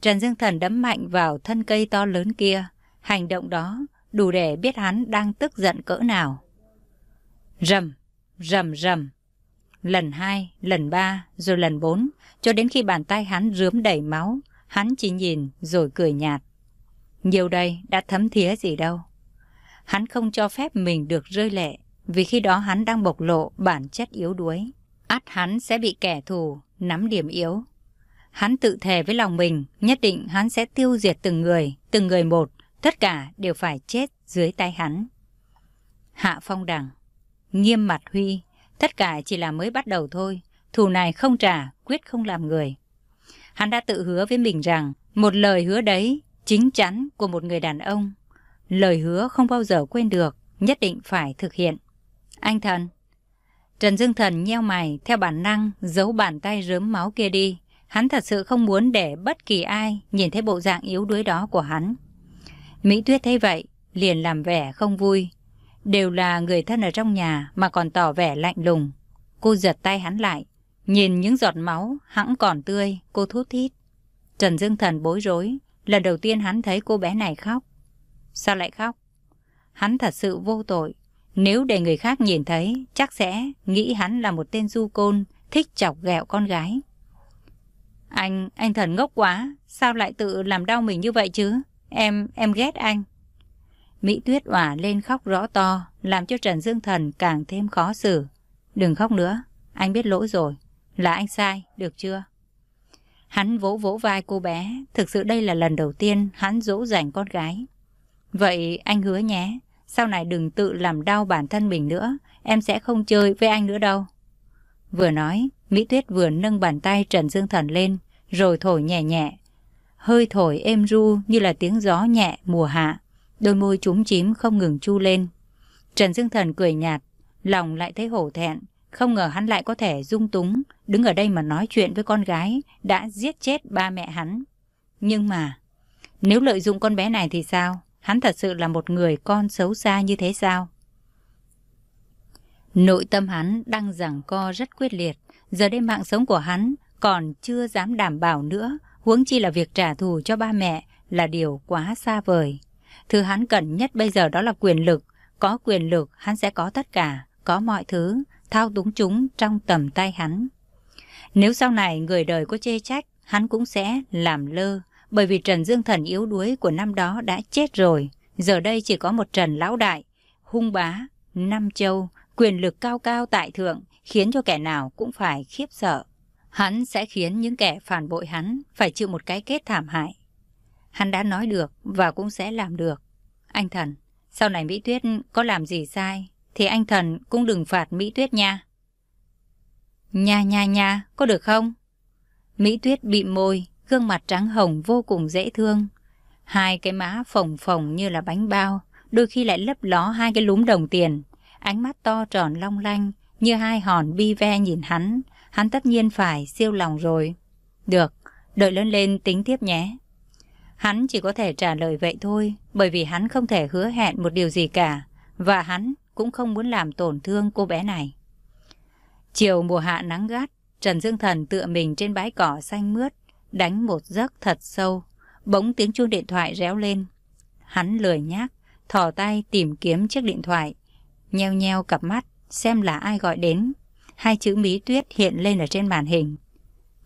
Trần Dương Thần đấm mạnh vào thân cây to lớn kia, hành động đó đủ để biết hắn đang tức giận cỡ nào. Rầm! Rầm rầm! lần hai, lần ba, rồi lần bốn, cho đến khi bàn tay hắn rướm đầy máu, hắn chỉ nhìn rồi cười nhạt. Nhiều đây đã thấm thía gì đâu. Hắn không cho phép mình được rơi lệ, vì khi đó hắn đang bộc lộ bản chất yếu đuối. Át hắn sẽ bị kẻ thù, nắm điểm yếu. Hắn tự thề với lòng mình, nhất định hắn sẽ tiêu diệt từng người, từng người một, tất cả đều phải chết dưới tay hắn. Hạ Phong Đằng Nghiêm mặt Huy Tất cả chỉ là mới bắt đầu thôi, thù này không trả, quyết không làm người. Hắn đã tự hứa với mình rằng một lời hứa đấy chính chắn của một người đàn ông. Lời hứa không bao giờ quên được, nhất định phải thực hiện. Anh thần. Trần Dương Thần nheo mày theo bản năng giấu bàn tay rớm máu kia đi. Hắn thật sự không muốn để bất kỳ ai nhìn thấy bộ dạng yếu đuối đó của hắn. Mỹ Tuyết thấy vậy, liền làm vẻ không vui, đều là người thân ở trong nhà mà còn tỏ vẻ lạnh lùng. Cô giật tay hắn lại, nhìn những giọt máu hẳn còn tươi, cô thút thít. Trần Dương Thần bối rối, lần đầu tiên hắn thấy cô bé này khóc. Sao lại khóc? Hắn thật sự vô tội. Nếu để người khác nhìn thấy, chắc sẽ nghĩ hắn là một tên du côn, thích chọc ghẹo con gái. Anh, anh thần ngốc quá, sao lại tự làm đau mình như vậy chứ? Em, em ghét anh. Mỹ Tuyết òa lên khóc rõ to, làm cho Trần Dương Thần càng thêm khó xử. Đừng khóc nữa, anh biết lỗi rồi. Là anh sai, được chưa? Hắn vỗ vỗ vai cô bé, thực sự đây là lần đầu tiên hắn dỗ dành con gái. Vậy anh hứa nhé, sau này đừng tự làm đau bản thân mình nữa, em sẽ không chơi với anh nữa đâu. Vừa nói, Mỹ Tuyết vừa nâng bàn tay Trần Dương Thần lên, rồi thổi nhẹ nhẹ. Hơi thổi êm ru như là tiếng gió nhẹ mùa hạ. Đôi môi trúng chím không ngừng chu lên. Trần Dương Thần cười nhạt, lòng lại thấy hổ thẹn. Không ngờ hắn lại có thể dung túng, đứng ở đây mà nói chuyện với con gái, đã giết chết ba mẹ hắn. Nhưng mà, nếu lợi dụng con bé này thì sao? Hắn thật sự là một người con xấu xa như thế sao? Nội tâm hắn đang giằng co rất quyết liệt. Giờ đây mạng sống của hắn còn chưa dám đảm bảo nữa, huống chi là việc trả thù cho ba mẹ là điều quá xa vời. Thứ hắn cần nhất bây giờ đó là quyền lực. Có quyền lực, hắn sẽ có tất cả, có mọi thứ, thao túng chúng trong tầm tay hắn. Nếu sau này người đời có chê trách, hắn cũng sẽ làm lơ, bởi vì Trần Dương Thần yếu đuối của năm đó đã chết rồi. Giờ đây chỉ có một Trần Lão Đại, hung bá, năm châu, quyền lực cao cao tại thượng, khiến cho kẻ nào cũng phải khiếp sợ. Hắn sẽ khiến những kẻ phản bội hắn phải chịu một cái kết thảm hại hắn đã nói được và cũng sẽ làm được. Anh Thần, sau này Mỹ Tuyết có làm gì sai thì anh Thần cũng đừng phạt Mỹ Tuyết nha. Nha nha nha, có được không? Mỹ Tuyết bị môi, gương mặt trắng hồng vô cùng dễ thương. Hai cái má phồng phồng như là bánh bao, đôi khi lại lấp ló hai cái lúm đồng tiền. Ánh mắt to tròn long lanh, như hai hòn bi ve nhìn hắn. Hắn tất nhiên phải siêu lòng rồi. Được, đợi lớn lên tính tiếp nhé. Hắn chỉ có thể trả lời vậy thôi, bởi vì hắn không thể hứa hẹn một điều gì cả, và hắn cũng không muốn làm tổn thương cô bé này. Chiều mùa hạ nắng gắt, Trần Dương Thần tựa mình trên bãi cỏ xanh mướt, đánh một giấc thật sâu, bỗng tiếng chuông điện thoại réo lên. Hắn lười nhác, thò tay tìm kiếm chiếc điện thoại, nheo nheo cặp mắt, xem là ai gọi đến. Hai chữ Mỹ Tuyết hiện lên ở trên màn hình.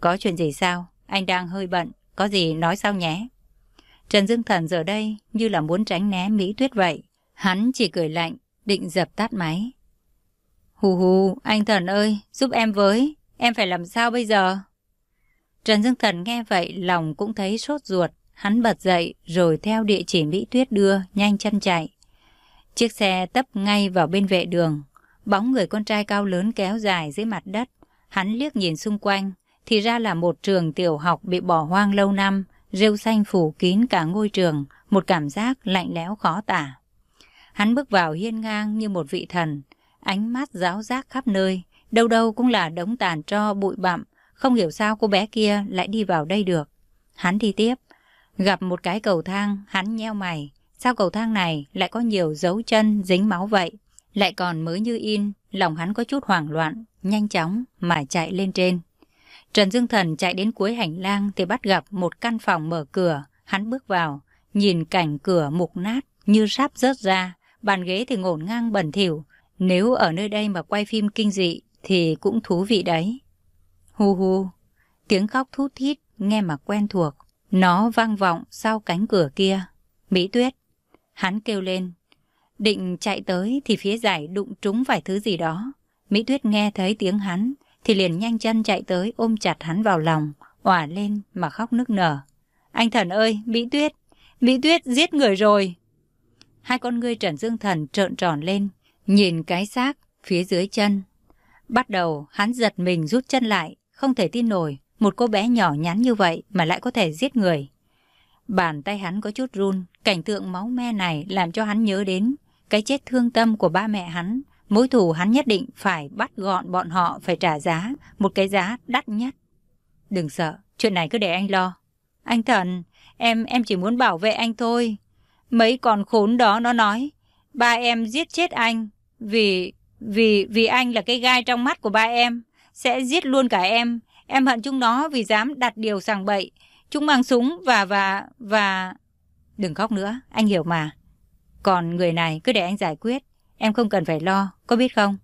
Có chuyện gì sao? Anh đang hơi bận, có gì nói sao nhé? Trần Dương Thần giờ đây như là muốn tránh né Mỹ Tuyết vậy. Hắn chỉ cười lạnh, định dập tắt máy. Hù hù, anh Thần ơi, giúp em với, em phải làm sao bây giờ? Trần Dương Thần nghe vậy lòng cũng thấy sốt ruột, hắn bật dậy rồi theo địa chỉ Mỹ Tuyết đưa, nhanh chân chạy. Chiếc xe tấp ngay vào bên vệ đường, bóng người con trai cao lớn kéo dài dưới mặt đất. Hắn liếc nhìn xung quanh, thì ra là một trường tiểu học bị bỏ hoang lâu năm, rêu xanh phủ kín cả ngôi trường, một cảm giác lạnh lẽo khó tả. Hắn bước vào hiên ngang như một vị thần, ánh mắt giáo giác khắp nơi, đâu đâu cũng là đống tàn tro bụi bặm, không hiểu sao cô bé kia lại đi vào đây được. Hắn đi tiếp, gặp một cái cầu thang, hắn nheo mày, sao cầu thang này lại có nhiều dấu chân dính máu vậy, lại còn mới như in, lòng hắn có chút hoảng loạn, nhanh chóng mà chạy lên trên. Trần Dương Thần chạy đến cuối hành lang thì bắt gặp một căn phòng mở cửa. Hắn bước vào, nhìn cảnh cửa mục nát như sắp rớt ra, bàn ghế thì ngổn ngang bẩn thỉu. Nếu ở nơi đây mà quay phim kinh dị thì cũng thú vị đấy. Hu hu, tiếng khóc thút thít nghe mà quen thuộc. Nó vang vọng sau cánh cửa kia. Mỹ Tuyết, hắn kêu lên. Định chạy tới thì phía giải đụng trúng vài thứ gì đó. Mỹ Tuyết nghe thấy tiếng hắn, thì liền nhanh chân chạy tới ôm chặt hắn vào lòng, òa lên mà khóc nức nở. Anh thần ơi, Mỹ Tuyết, Mỹ Tuyết giết người rồi. Hai con ngươi Trần Dương Thần trợn tròn lên, nhìn cái xác phía dưới chân. Bắt đầu hắn giật mình rút chân lại, không thể tin nổi, một cô bé nhỏ nhắn như vậy mà lại có thể giết người. Bàn tay hắn có chút run, cảnh tượng máu me này làm cho hắn nhớ đến cái chết thương tâm của ba mẹ hắn Mối thù hắn nhất định phải bắt gọn bọn họ phải trả giá, một cái giá đắt nhất. Đừng sợ, chuyện này cứ để anh lo. Anh Thần, em em chỉ muốn bảo vệ anh thôi. Mấy con khốn đó nó nói, ba em giết chết anh vì vì vì anh là cái gai trong mắt của ba em, sẽ giết luôn cả em. Em hận chúng nó vì dám đặt điều sàng bậy. Chúng mang súng và và và đừng khóc nữa, anh hiểu mà. Còn người này cứ để anh giải quyết. Em không cần phải lo, có biết không?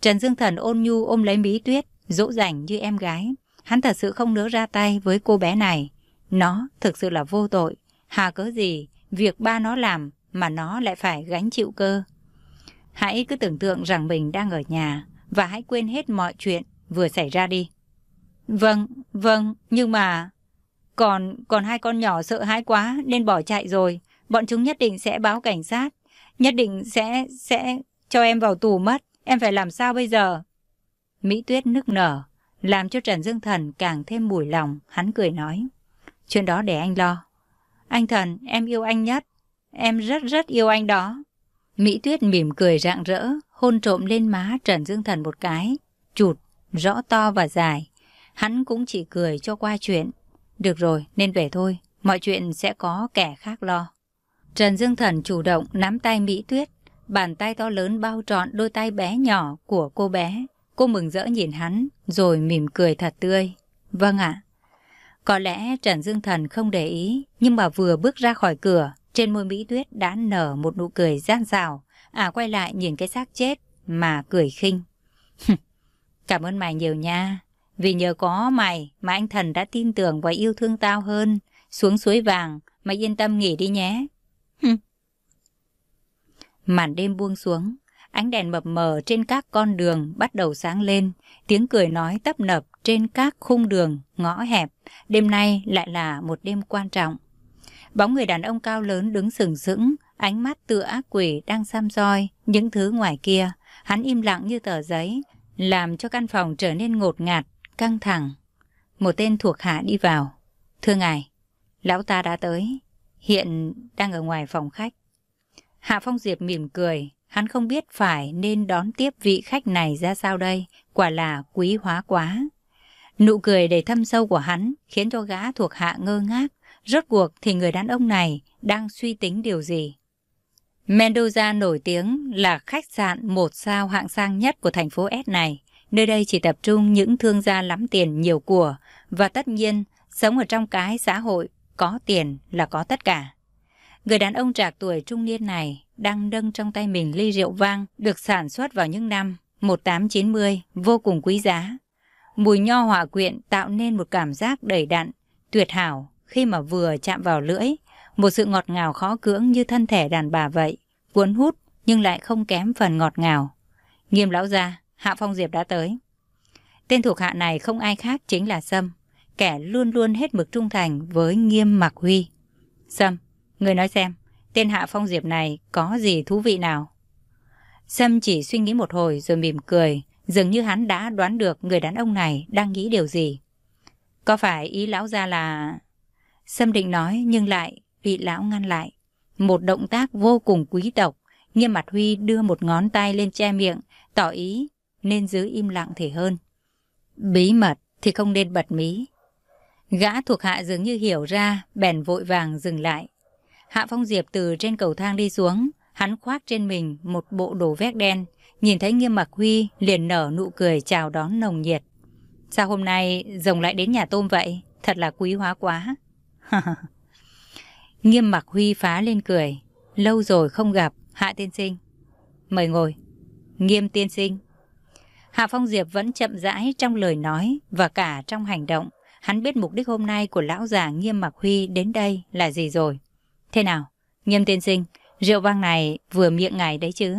Trần Dương Thần ôn nhu ôm lấy Mỹ Tuyết, dỗ dành như em gái. Hắn thật sự không nỡ ra tay với cô bé này. Nó thực sự là vô tội. Hà cớ gì, việc ba nó làm mà nó lại phải gánh chịu cơ. Hãy cứ tưởng tượng rằng mình đang ở nhà và hãy quên hết mọi chuyện vừa xảy ra đi. Vâng, vâng, nhưng mà... Còn, còn hai con nhỏ sợ hãi quá nên bỏ chạy rồi. Bọn chúng nhất định sẽ báo cảnh sát nhất định sẽ, sẽ cho em vào tù mất. Em phải làm sao bây giờ? Mỹ Tuyết nức nở, làm cho Trần Dương Thần càng thêm mùi lòng. Hắn cười nói, chuyện đó để anh lo. Anh Thần, em yêu anh nhất. Em rất rất yêu anh đó. Mỹ Tuyết mỉm cười rạng rỡ, hôn trộm lên má Trần Dương Thần một cái. Chụt, rõ to và dài. Hắn cũng chỉ cười cho qua chuyện. Được rồi, nên về thôi. Mọi chuyện sẽ có kẻ khác lo. Trần Dương Thần chủ động nắm tay Mỹ Tuyết, bàn tay to lớn bao trọn đôi tay bé nhỏ của cô bé. Cô mừng rỡ nhìn hắn, rồi mỉm cười thật tươi. Vâng ạ. Có lẽ Trần Dương Thần không để ý, nhưng mà vừa bước ra khỏi cửa, trên môi Mỹ Tuyết đã nở một nụ cười gian rào. À quay lại nhìn cái xác chết mà cười khinh. Cảm ơn mày nhiều nha. Vì nhờ có mày mà anh thần đã tin tưởng và yêu thương tao hơn. Xuống suối vàng, mày yên tâm nghỉ đi nhé. Màn đêm buông xuống, ánh đèn mập mờ trên các con đường bắt đầu sáng lên, tiếng cười nói tấp nập trên các khung đường, ngõ hẹp. Đêm nay lại là một đêm quan trọng. Bóng người đàn ông cao lớn đứng sừng sững, ánh mắt tựa ác quỷ đang xăm soi những thứ ngoài kia. Hắn im lặng như tờ giấy, làm cho căn phòng trở nên ngột ngạt, căng thẳng. Một tên thuộc hạ đi vào. Thưa ngài, lão ta đã tới, hiện đang ở ngoài phòng khách. Hạ Phong Diệp mỉm cười, hắn không biết phải nên đón tiếp vị khách này ra sao đây, quả là quý hóa quá. Nụ cười đầy thâm sâu của hắn khiến cho gã thuộc hạ ngơ ngác, rốt cuộc thì người đàn ông này đang suy tính điều gì. Mendoza nổi tiếng là khách sạn một sao hạng sang nhất của thành phố S này. Nơi đây chỉ tập trung những thương gia lắm tiền nhiều của và tất nhiên sống ở trong cái xã hội có tiền là có tất cả. Người đàn ông trạc tuổi trung niên này đang nâng trong tay mình ly rượu vang được sản xuất vào những năm 1890 vô cùng quý giá. Mùi nho hòa quyện tạo nên một cảm giác đầy đặn, tuyệt hảo khi mà vừa chạm vào lưỡi, một sự ngọt ngào khó cưỡng như thân thể đàn bà vậy, cuốn hút nhưng lại không kém phần ngọt ngào. Nghiêm lão gia, Hạ Phong Diệp đã tới. Tên thuộc hạ này không ai khác chính là Sâm, kẻ luôn luôn hết mực trung thành với Nghiêm mặc Huy. Sâm, Người nói xem, tên Hạ Phong Diệp này có gì thú vị nào? Sâm chỉ suy nghĩ một hồi rồi mỉm cười, dường như hắn đã đoán được người đàn ông này đang nghĩ điều gì. Có phải ý lão ra là... Sâm định nói nhưng lại bị lão ngăn lại. Một động tác vô cùng quý tộc, nghiêm mặt Huy đưa một ngón tay lên che miệng, tỏ ý nên giữ im lặng thể hơn. Bí mật thì không nên bật mí. Gã thuộc hạ dường như hiểu ra, bèn vội vàng dừng lại. Hạ Phong Diệp từ trên cầu thang đi xuống, hắn khoác trên mình một bộ đồ vét đen, nhìn thấy Nghiêm Mặc Huy liền nở nụ cười chào đón nồng nhiệt. Sao hôm nay rồng lại đến nhà tôm vậy? Thật là quý hóa quá. [laughs] Nghiêm Mặc Huy phá lên cười, lâu rồi không gặp, Hạ tiên sinh. Mời ngồi. Nghiêm tiên sinh. Hạ Phong Diệp vẫn chậm rãi trong lời nói và cả trong hành động. Hắn biết mục đích hôm nay của lão già Nghiêm Mặc Huy đến đây là gì rồi. Thế nào? Nghiêm tiên sinh, rượu vang này vừa miệng ngài đấy chứ.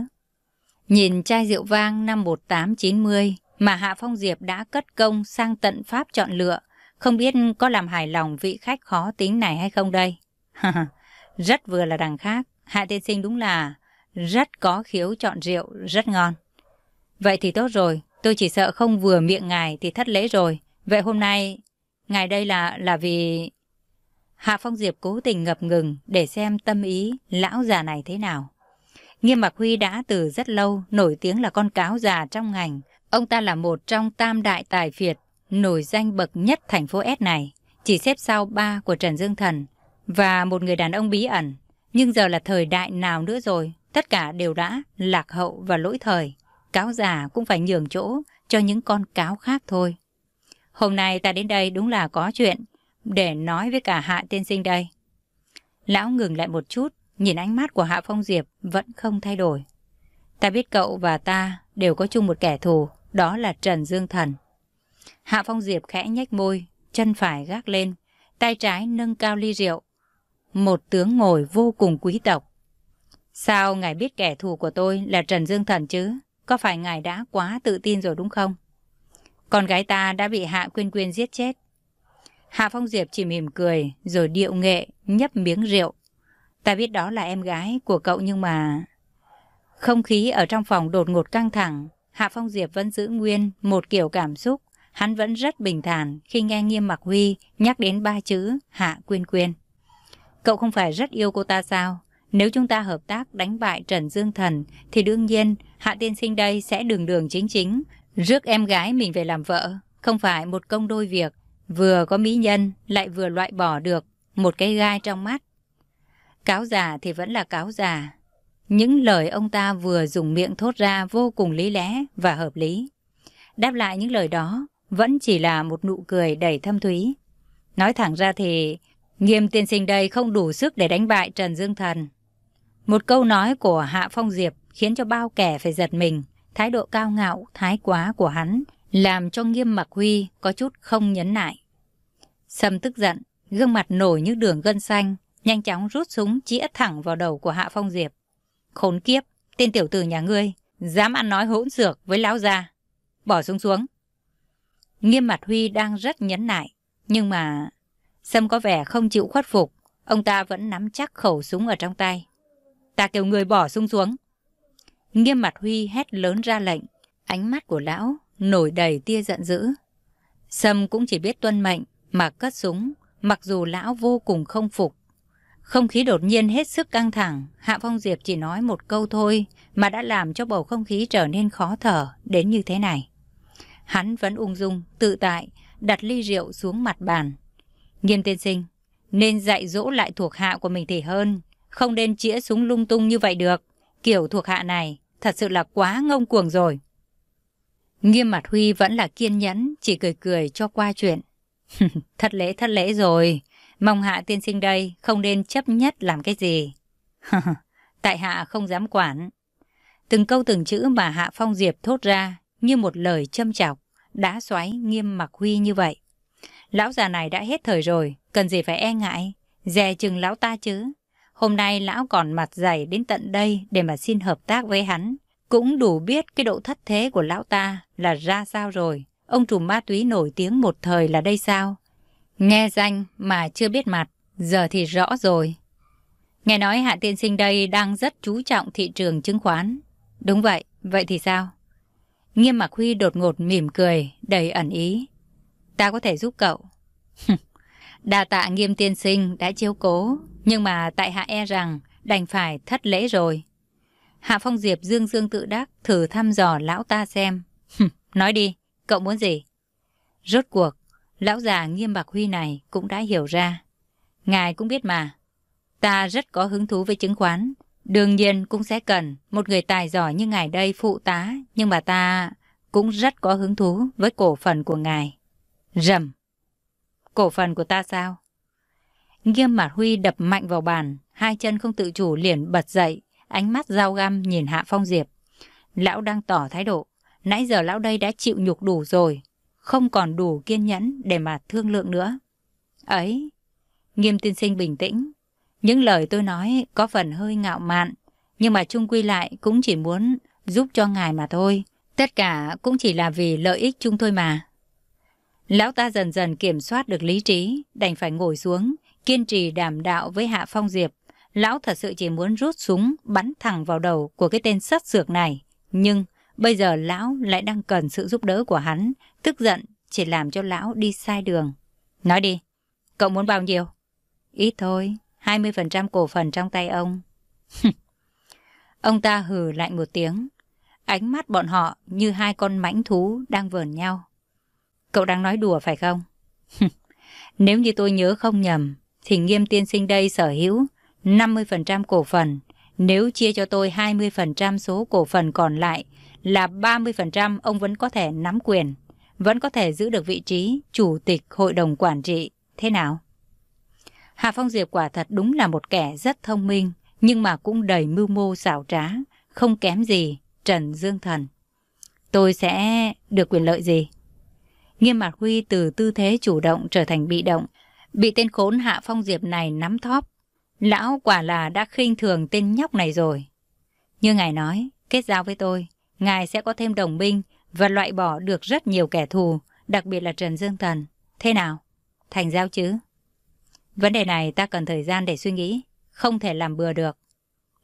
Nhìn chai rượu vang năm 1890 mà Hạ Phong Diệp đã cất công sang tận Pháp chọn lựa, không biết có làm hài lòng vị khách khó tính này hay không đây. [laughs] rất vừa là đằng khác, Hạ Tiên Sinh đúng là rất có khiếu chọn rượu, rất ngon. Vậy thì tốt rồi, tôi chỉ sợ không vừa miệng ngài thì thất lễ rồi. Vậy hôm nay, ngài đây là là vì... Hạ Phong Diệp cố tình ngập ngừng để xem tâm ý lão già này thế nào. Nghiêm Mạc Huy đã từ rất lâu nổi tiếng là con cáo già trong ngành. Ông ta là một trong tam đại tài phiệt, nổi danh bậc nhất thành phố S này, chỉ xếp sau ba của Trần Dương Thần và một người đàn ông bí ẩn. Nhưng giờ là thời đại nào nữa rồi, tất cả đều đã lạc hậu và lỗi thời. Cáo già cũng phải nhường chỗ cho những con cáo khác thôi. Hôm nay ta đến đây đúng là có chuyện để nói với cả Hạ Tiên Sinh đây. Lão ngừng lại một chút, nhìn ánh mắt của Hạ Phong Diệp vẫn không thay đổi. Ta biết cậu và ta đều có chung một kẻ thù, đó là Trần Dương Thần. Hạ Phong Diệp khẽ nhếch môi, chân phải gác lên, tay trái nâng cao ly rượu. Một tướng ngồi vô cùng quý tộc. Sao ngài biết kẻ thù của tôi là Trần Dương Thần chứ? Có phải ngài đã quá tự tin rồi đúng không? Con gái ta đã bị Hạ Quyên Quyên giết chết. Hạ Phong Diệp chỉ mỉm cười rồi điệu nghệ nhấp miếng rượu. Ta biết đó là em gái của cậu nhưng mà... Không khí ở trong phòng đột ngột căng thẳng, Hạ Phong Diệp vẫn giữ nguyên một kiểu cảm xúc. Hắn vẫn rất bình thản khi nghe Nghiêm Mặc Huy nhắc đến ba chữ Hạ Quyên Quyên. Cậu không phải rất yêu cô ta sao? Nếu chúng ta hợp tác đánh bại Trần Dương Thần thì đương nhiên Hạ Tiên Sinh đây sẽ đường đường chính chính, rước em gái mình về làm vợ. Không phải một công đôi việc Vừa có mỹ nhân lại vừa loại bỏ được một cái gai trong mắt. Cáo già thì vẫn là cáo già. Những lời ông ta vừa dùng miệng thốt ra vô cùng lý lẽ và hợp lý. Đáp lại những lời đó vẫn chỉ là một nụ cười đầy thâm thúy. Nói thẳng ra thì nghiêm tiên sinh đây không đủ sức để đánh bại Trần Dương Thần. Một câu nói của Hạ Phong Diệp khiến cho bao kẻ phải giật mình. Thái độ cao ngạo, thái quá của hắn làm cho nghiêm mặc huy có chút không nhấn nại, sâm tức giận, gương mặt nổi như đường gân xanh, nhanh chóng rút súng chĩa thẳng vào đầu của Hạ Phong Diệp. Khốn kiếp, tên tiểu tử nhà ngươi, dám ăn nói hỗn xược với lão gia. Bỏ súng xuống. Nghiêm mặt Huy đang rất nhấn nại, nhưng mà... Sâm có vẻ không chịu khuất phục, ông ta vẫn nắm chắc khẩu súng ở trong tay. Ta kêu người bỏ súng xuống. Nghiêm mặt Huy hét lớn ra lệnh, ánh mắt của lão nổi đầy tia giận dữ. Sâm cũng chỉ biết tuân mệnh mà cất súng, mặc dù lão vô cùng không phục. Không khí đột nhiên hết sức căng thẳng, Hạ Phong Diệp chỉ nói một câu thôi mà đã làm cho bầu không khí trở nên khó thở đến như thế này. Hắn vẫn ung dung, tự tại, đặt ly rượu xuống mặt bàn. Nghiêm tiên sinh, nên dạy dỗ lại thuộc hạ của mình thì hơn, không nên chĩa súng lung tung như vậy được. Kiểu thuộc hạ này thật sự là quá ngông cuồng rồi. Nghiêm mặt Huy vẫn là kiên nhẫn, chỉ cười cười cho qua chuyện. [laughs] thật lễ thật lễ rồi, mong hạ tiên sinh đây không nên chấp nhất làm cái gì. [laughs] Tại hạ không dám quản. Từng câu từng chữ mà Hạ Phong Diệp thốt ra như một lời châm chọc, đã xoáy nghiêm mặt Huy như vậy. Lão già này đã hết thời rồi, cần gì phải e ngại, dè chừng lão ta chứ. Hôm nay lão còn mặt dày đến tận đây để mà xin hợp tác với hắn. Cũng đủ biết cái độ thất thế của lão ta là ra sao rồi. Ông trùm ma túy nổi tiếng một thời là đây sao? Nghe danh mà chưa biết mặt, giờ thì rõ rồi. Nghe nói Hạ Tiên Sinh đây đang rất chú trọng thị trường chứng khoán. Đúng vậy, vậy thì sao? Nghiêm Mạc Huy đột ngột mỉm cười, đầy ẩn ý. Ta có thể giúp cậu. Đà tạ Nghiêm Tiên Sinh đã chiếu cố, nhưng mà tại hạ e rằng đành phải thất lễ rồi. Hạ Phong Diệp dương dương tự đắc thử thăm dò lão ta xem. Nói đi, cậu muốn gì? Rốt cuộc, lão già nghiêm bạc huy này cũng đã hiểu ra. Ngài cũng biết mà, ta rất có hứng thú với chứng khoán. Đương nhiên cũng sẽ cần một người tài giỏi như ngài đây phụ tá, nhưng mà ta cũng rất có hứng thú với cổ phần của ngài. Rầm! Cổ phần của ta sao? Nghiêm Mạt Huy đập mạnh vào bàn, hai chân không tự chủ liền bật dậy, ánh mắt dao găm nhìn Hạ Phong Diệp. Lão đang tỏ thái độ, nãy giờ lão đây đã chịu nhục đủ rồi, không còn đủ kiên nhẫn để mà thương lượng nữa. Ấy, nghiêm tiên sinh bình tĩnh, những lời tôi nói có phần hơi ngạo mạn, nhưng mà chung quy lại cũng chỉ muốn giúp cho ngài mà thôi, tất cả cũng chỉ là vì lợi ích chung thôi mà. Lão ta dần dần kiểm soát được lý trí, đành phải ngồi xuống, kiên trì đảm đạo với Hạ Phong Diệp Lão thật sự chỉ muốn rút súng bắn thẳng vào đầu của cái tên sát sược này. Nhưng bây giờ lão lại đang cần sự giúp đỡ của hắn. Tức giận chỉ làm cho lão đi sai đường. Nói đi, cậu muốn bao nhiêu? Ít thôi, 20% cổ phần trong tay ông. ông ta hừ lại một tiếng. Ánh mắt bọn họ như hai con mãnh thú đang vờn nhau. Cậu đang nói đùa phải không? Nếu như tôi nhớ không nhầm, thì nghiêm tiên sinh đây sở hữu 50% cổ phần. Nếu chia cho tôi 20% số cổ phần còn lại là 30% ông vẫn có thể nắm quyền, vẫn có thể giữ được vị trí chủ tịch hội đồng quản trị. Thế nào? Hà Phong Diệp quả thật đúng là một kẻ rất thông minh, nhưng mà cũng đầy mưu mô xảo trá, không kém gì Trần Dương Thần. Tôi sẽ được quyền lợi gì? Nghiêm Mạc Huy từ tư thế chủ động trở thành bị động, bị tên khốn Hạ Phong Diệp này nắm thóp, Lão quả là đã khinh thường tên nhóc này rồi. Như ngài nói, kết giao với tôi, ngài sẽ có thêm đồng binh và loại bỏ được rất nhiều kẻ thù, đặc biệt là Trần Dương Thần. Thế nào? Thành giao chứ? Vấn đề này ta cần thời gian để suy nghĩ, không thể làm bừa được.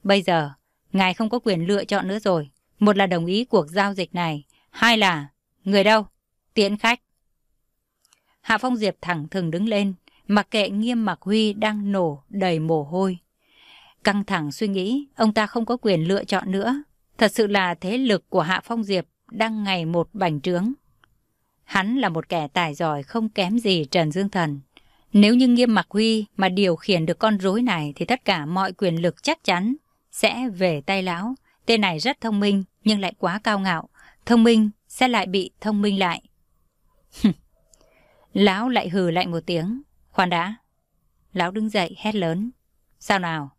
Bây giờ, ngài không có quyền lựa chọn nữa rồi. Một là đồng ý cuộc giao dịch này, hai là... Người đâu? Tiễn khách. Hạ Phong Diệp thẳng thừng đứng lên, mặc kệ nghiêm mặc Huy đang nổ đầy mồ hôi. Căng thẳng suy nghĩ, ông ta không có quyền lựa chọn nữa. Thật sự là thế lực của Hạ Phong Diệp đang ngày một bành trướng. Hắn là một kẻ tài giỏi không kém gì Trần Dương Thần. Nếu như nghiêm mặc Huy mà điều khiển được con rối này thì tất cả mọi quyền lực chắc chắn sẽ về tay lão. Tên này rất thông minh nhưng lại quá cao ngạo. Thông minh sẽ lại bị thông minh lại. [laughs] lão lại hừ lại một tiếng, Khoan đã. Lão đứng dậy hét lớn. Sao nào?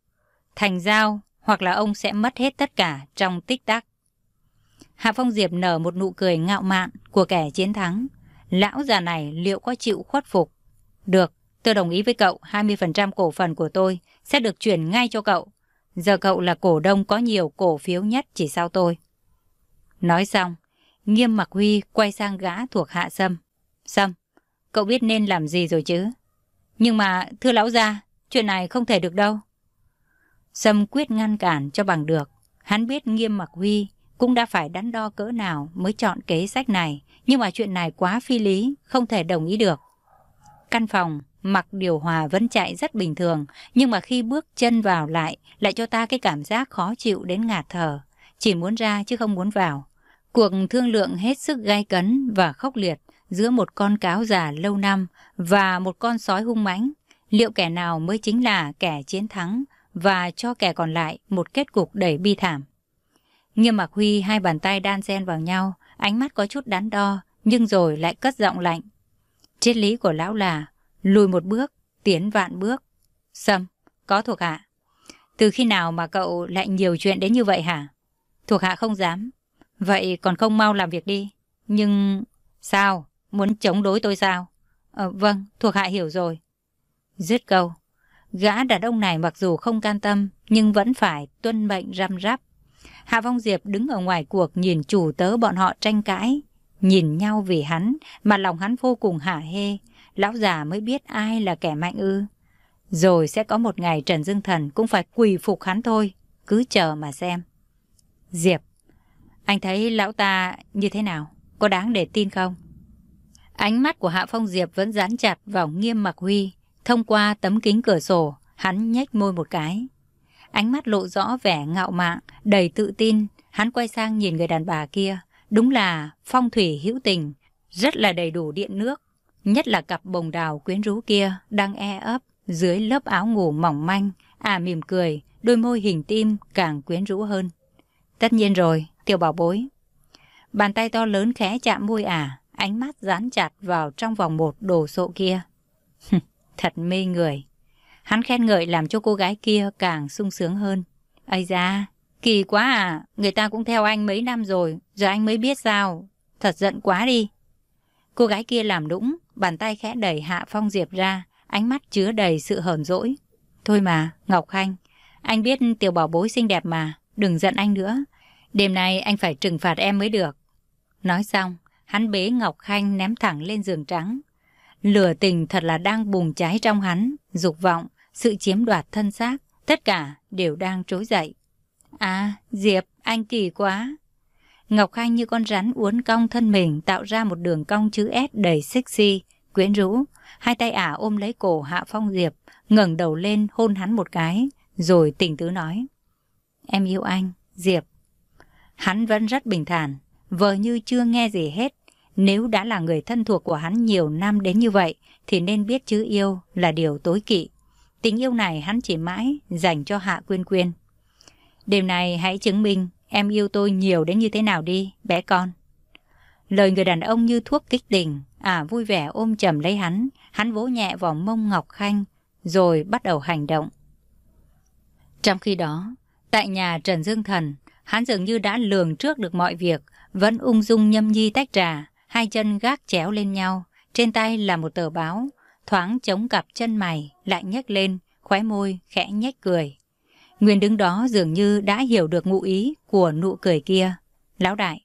Thành giao hoặc là ông sẽ mất hết tất cả trong tích tắc. Hạ Phong Diệp nở một nụ cười ngạo mạn của kẻ chiến thắng. Lão già này liệu có chịu khuất phục? Được, tôi đồng ý với cậu 20% cổ phần của tôi sẽ được chuyển ngay cho cậu. Giờ cậu là cổ đông có nhiều cổ phiếu nhất chỉ sau tôi. Nói xong, nghiêm mặc huy quay sang gã thuộc hạ Sâm. Sâm, cậu biết nên làm gì rồi chứ? Nhưng mà, thưa lão gia, chuyện này không thể được đâu. Sâm quyết ngăn cản cho bằng được. Hắn biết nghiêm mặc huy cũng đã phải đắn đo cỡ nào mới chọn kế sách này. Nhưng mà chuyện này quá phi lý, không thể đồng ý được. Căn phòng, mặc điều hòa vẫn chạy rất bình thường. Nhưng mà khi bước chân vào lại, lại cho ta cái cảm giác khó chịu đến ngạt thở. Chỉ muốn ra chứ không muốn vào. Cuộc thương lượng hết sức gai cấn và khốc liệt giữa một con cáo già lâu năm và một con sói hung mãnh, liệu kẻ nào mới chính là kẻ chiến thắng và cho kẻ còn lại một kết cục đầy bi thảm. Nghiêm mặc Huy hai bàn tay đan xen vào nhau, ánh mắt có chút đắn đo, nhưng rồi lại cất giọng lạnh. Triết lý của lão là lùi một bước, tiến vạn bước. Sâm, có thuộc hạ. Từ khi nào mà cậu lại nhiều chuyện đến như vậy hả? Thuộc hạ không dám. Vậy còn không mau làm việc đi. Nhưng... Sao? Muốn chống đối tôi sao? Ờ, vâng, thuộc hạ hiểu rồi. Dứt câu, gã đàn ông này mặc dù không can tâm, nhưng vẫn phải tuân mệnh răm rắp. Hạ Vong Diệp đứng ở ngoài cuộc nhìn chủ tớ bọn họ tranh cãi, nhìn nhau vì hắn mà lòng hắn vô cùng hả hê. Lão già mới biết ai là kẻ mạnh ư. Rồi sẽ có một ngày Trần Dương Thần cũng phải quỳ phục hắn thôi, cứ chờ mà xem. Diệp, anh thấy lão ta như thế nào? Có đáng để tin không? Ánh mắt của Hạ Phong Diệp vẫn dán chặt vào nghiêm mặc huy. Thông qua tấm kính cửa sổ, hắn nhếch môi một cái. Ánh mắt lộ rõ vẻ ngạo mạn, đầy tự tin. Hắn quay sang nhìn người đàn bà kia. Đúng là phong thủy hữu tình, rất là đầy đủ điện nước. Nhất là cặp bồng đào quyến rũ kia đang e ấp dưới lớp áo ngủ mỏng manh. À mỉm cười, đôi môi hình tim càng quyến rũ hơn. Tất nhiên rồi, tiểu bảo bối. Bàn tay to lớn khẽ chạm môi à, ánh mắt dán chặt vào trong vòng một đồ sộ kia. Thật mê người. Hắn khen ngợi làm cho cô gái kia càng sung sướng hơn. Ây da, kỳ quá à, người ta cũng theo anh mấy năm rồi, giờ anh mới biết sao. Thật giận quá đi. Cô gái kia làm đúng, bàn tay khẽ đẩy Hạ Phong Diệp ra, ánh mắt chứa đầy sự hờn dỗi. Thôi mà, Ngọc Khanh, anh biết tiểu bảo bối xinh đẹp mà, đừng giận anh nữa. Đêm nay anh phải trừng phạt em mới được. Nói xong, Hắn bế Ngọc Khanh ném thẳng lên giường trắng. Lửa tình thật là đang bùng cháy trong hắn, dục vọng, sự chiếm đoạt thân xác, tất cả đều đang trỗi dậy. À, Diệp, anh kỳ quá. Ngọc Khanh như con rắn uốn cong thân mình tạo ra một đường cong chữ S đầy sexy, quyến rũ. Hai tay ả ôm lấy cổ Hạ Phong Diệp, ngẩng đầu lên hôn hắn một cái, rồi tình tứ nói. Em yêu anh, Diệp. Hắn vẫn rất bình thản, vờ như chưa nghe gì hết, nếu đã là người thân thuộc của hắn nhiều năm đến như vậy, thì nên biết chữ yêu là điều tối kỵ. Tình yêu này hắn chỉ mãi dành cho Hạ Quyên Quyên. Đêm này hãy chứng minh em yêu tôi nhiều đến như thế nào đi, bé con. Lời người đàn ông như thuốc kích tình, à vui vẻ ôm chầm lấy hắn, hắn vỗ nhẹ vào mông Ngọc Khanh, rồi bắt đầu hành động. Trong khi đó, tại nhà Trần Dương Thần, hắn dường như đã lường trước được mọi việc, vẫn ung dung nhâm nhi tách trà hai chân gác chéo lên nhau, trên tay là một tờ báo, thoáng chống cặp chân mày, lại nhếch lên, khóe môi, khẽ nhếch cười. Nguyên đứng đó dường như đã hiểu được ngụ ý của nụ cười kia. Lão đại,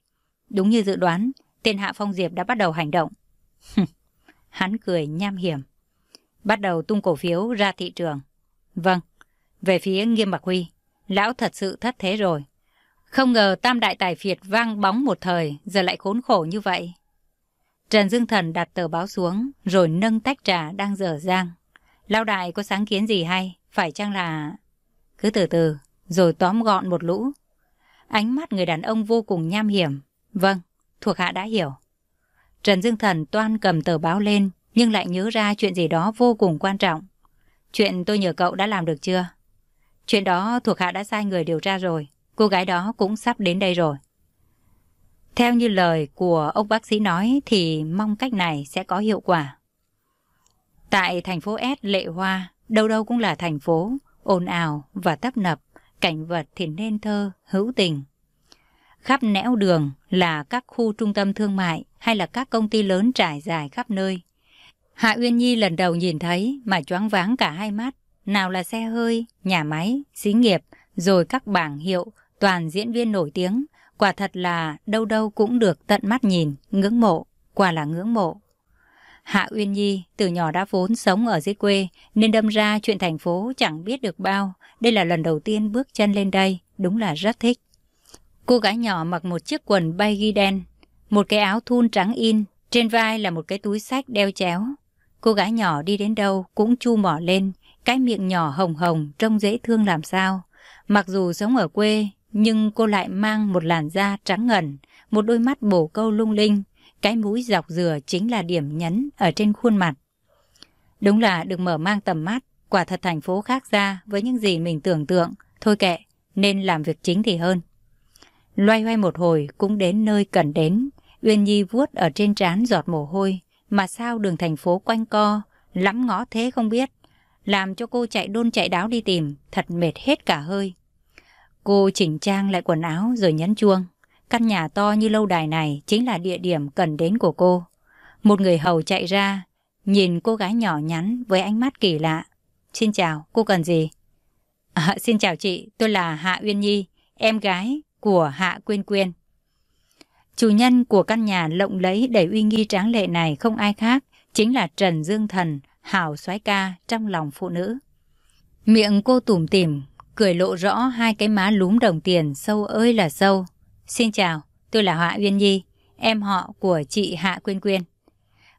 đúng như dự đoán, tên Hạ Phong Diệp đã bắt đầu hành động. Hắn cười nham hiểm. Bắt đầu tung cổ phiếu ra thị trường. Vâng, về phía nghiêm bạc huy, lão thật sự thất thế rồi. Không ngờ tam đại tài phiệt vang bóng một thời, giờ lại khốn khổ như vậy. Trần Dương Thần đặt tờ báo xuống, rồi nâng tách trà đang dở dang. Lao đại có sáng kiến gì hay, phải chăng là... Cứ từ từ, rồi tóm gọn một lũ. Ánh mắt người đàn ông vô cùng nham hiểm. Vâng, thuộc hạ đã hiểu. Trần Dương Thần toan cầm tờ báo lên, nhưng lại nhớ ra chuyện gì đó vô cùng quan trọng. Chuyện tôi nhờ cậu đã làm được chưa? Chuyện đó thuộc hạ đã sai người điều tra rồi, cô gái đó cũng sắp đến đây rồi. Theo như lời của ông bác sĩ nói thì mong cách này sẽ có hiệu quả. Tại thành phố S Lệ Hoa, đâu đâu cũng là thành phố, ồn ào và tấp nập, cảnh vật thì nên thơ, hữu tình. Khắp nẻo đường là các khu trung tâm thương mại hay là các công ty lớn trải dài khắp nơi. Hạ Uyên Nhi lần đầu nhìn thấy mà choáng váng cả hai mắt. Nào là xe hơi, nhà máy, xí nghiệp, rồi các bảng hiệu, toàn diễn viên nổi tiếng. Quả thật là đâu đâu cũng được tận mắt nhìn, ngưỡng mộ, quả là ngưỡng mộ. Hạ Uyên Nhi từ nhỏ đã vốn sống ở dưới quê nên đâm ra chuyện thành phố chẳng biết được bao. Đây là lần đầu tiên bước chân lên đây, đúng là rất thích. Cô gái nhỏ mặc một chiếc quần bay ghi đen, một cái áo thun trắng in, trên vai là một cái túi sách đeo chéo. Cô gái nhỏ đi đến đâu cũng chu mỏ lên, cái miệng nhỏ hồng hồng trông dễ thương làm sao. Mặc dù sống ở quê nhưng cô lại mang một làn da trắng ngần, một đôi mắt bổ câu lung linh, cái mũi dọc dừa chính là điểm nhấn ở trên khuôn mặt. Đúng là được mở mang tầm mắt, quả thật thành phố khác ra với những gì mình tưởng tượng, thôi kệ, nên làm việc chính thì hơn. Loay hoay một hồi cũng đến nơi cần đến, Uyên Nhi vuốt ở trên trán giọt mồ hôi, mà sao đường thành phố quanh co, lắm ngõ thế không biết. Làm cho cô chạy đôn chạy đáo đi tìm, thật mệt hết cả hơi. Cô chỉnh trang lại quần áo rồi nhấn chuông. Căn nhà to như lâu đài này chính là địa điểm cần đến của cô. Một người hầu chạy ra, nhìn cô gái nhỏ nhắn với ánh mắt kỳ lạ. Xin chào, cô cần gì? À, xin chào chị, tôi là Hạ Uyên Nhi, em gái của Hạ Quyên Quyên. Chủ nhân của căn nhà lộng lẫy đầy uy nghi tráng lệ này không ai khác, chính là Trần Dương Thần, hảo soái ca trong lòng phụ nữ. Miệng cô tủm tỉm, cười lộ rõ hai cái má lúm đồng tiền sâu ơi là sâu. Xin chào, tôi là Họa Uyên Nhi, em họ của chị Hạ Quyên Quyên.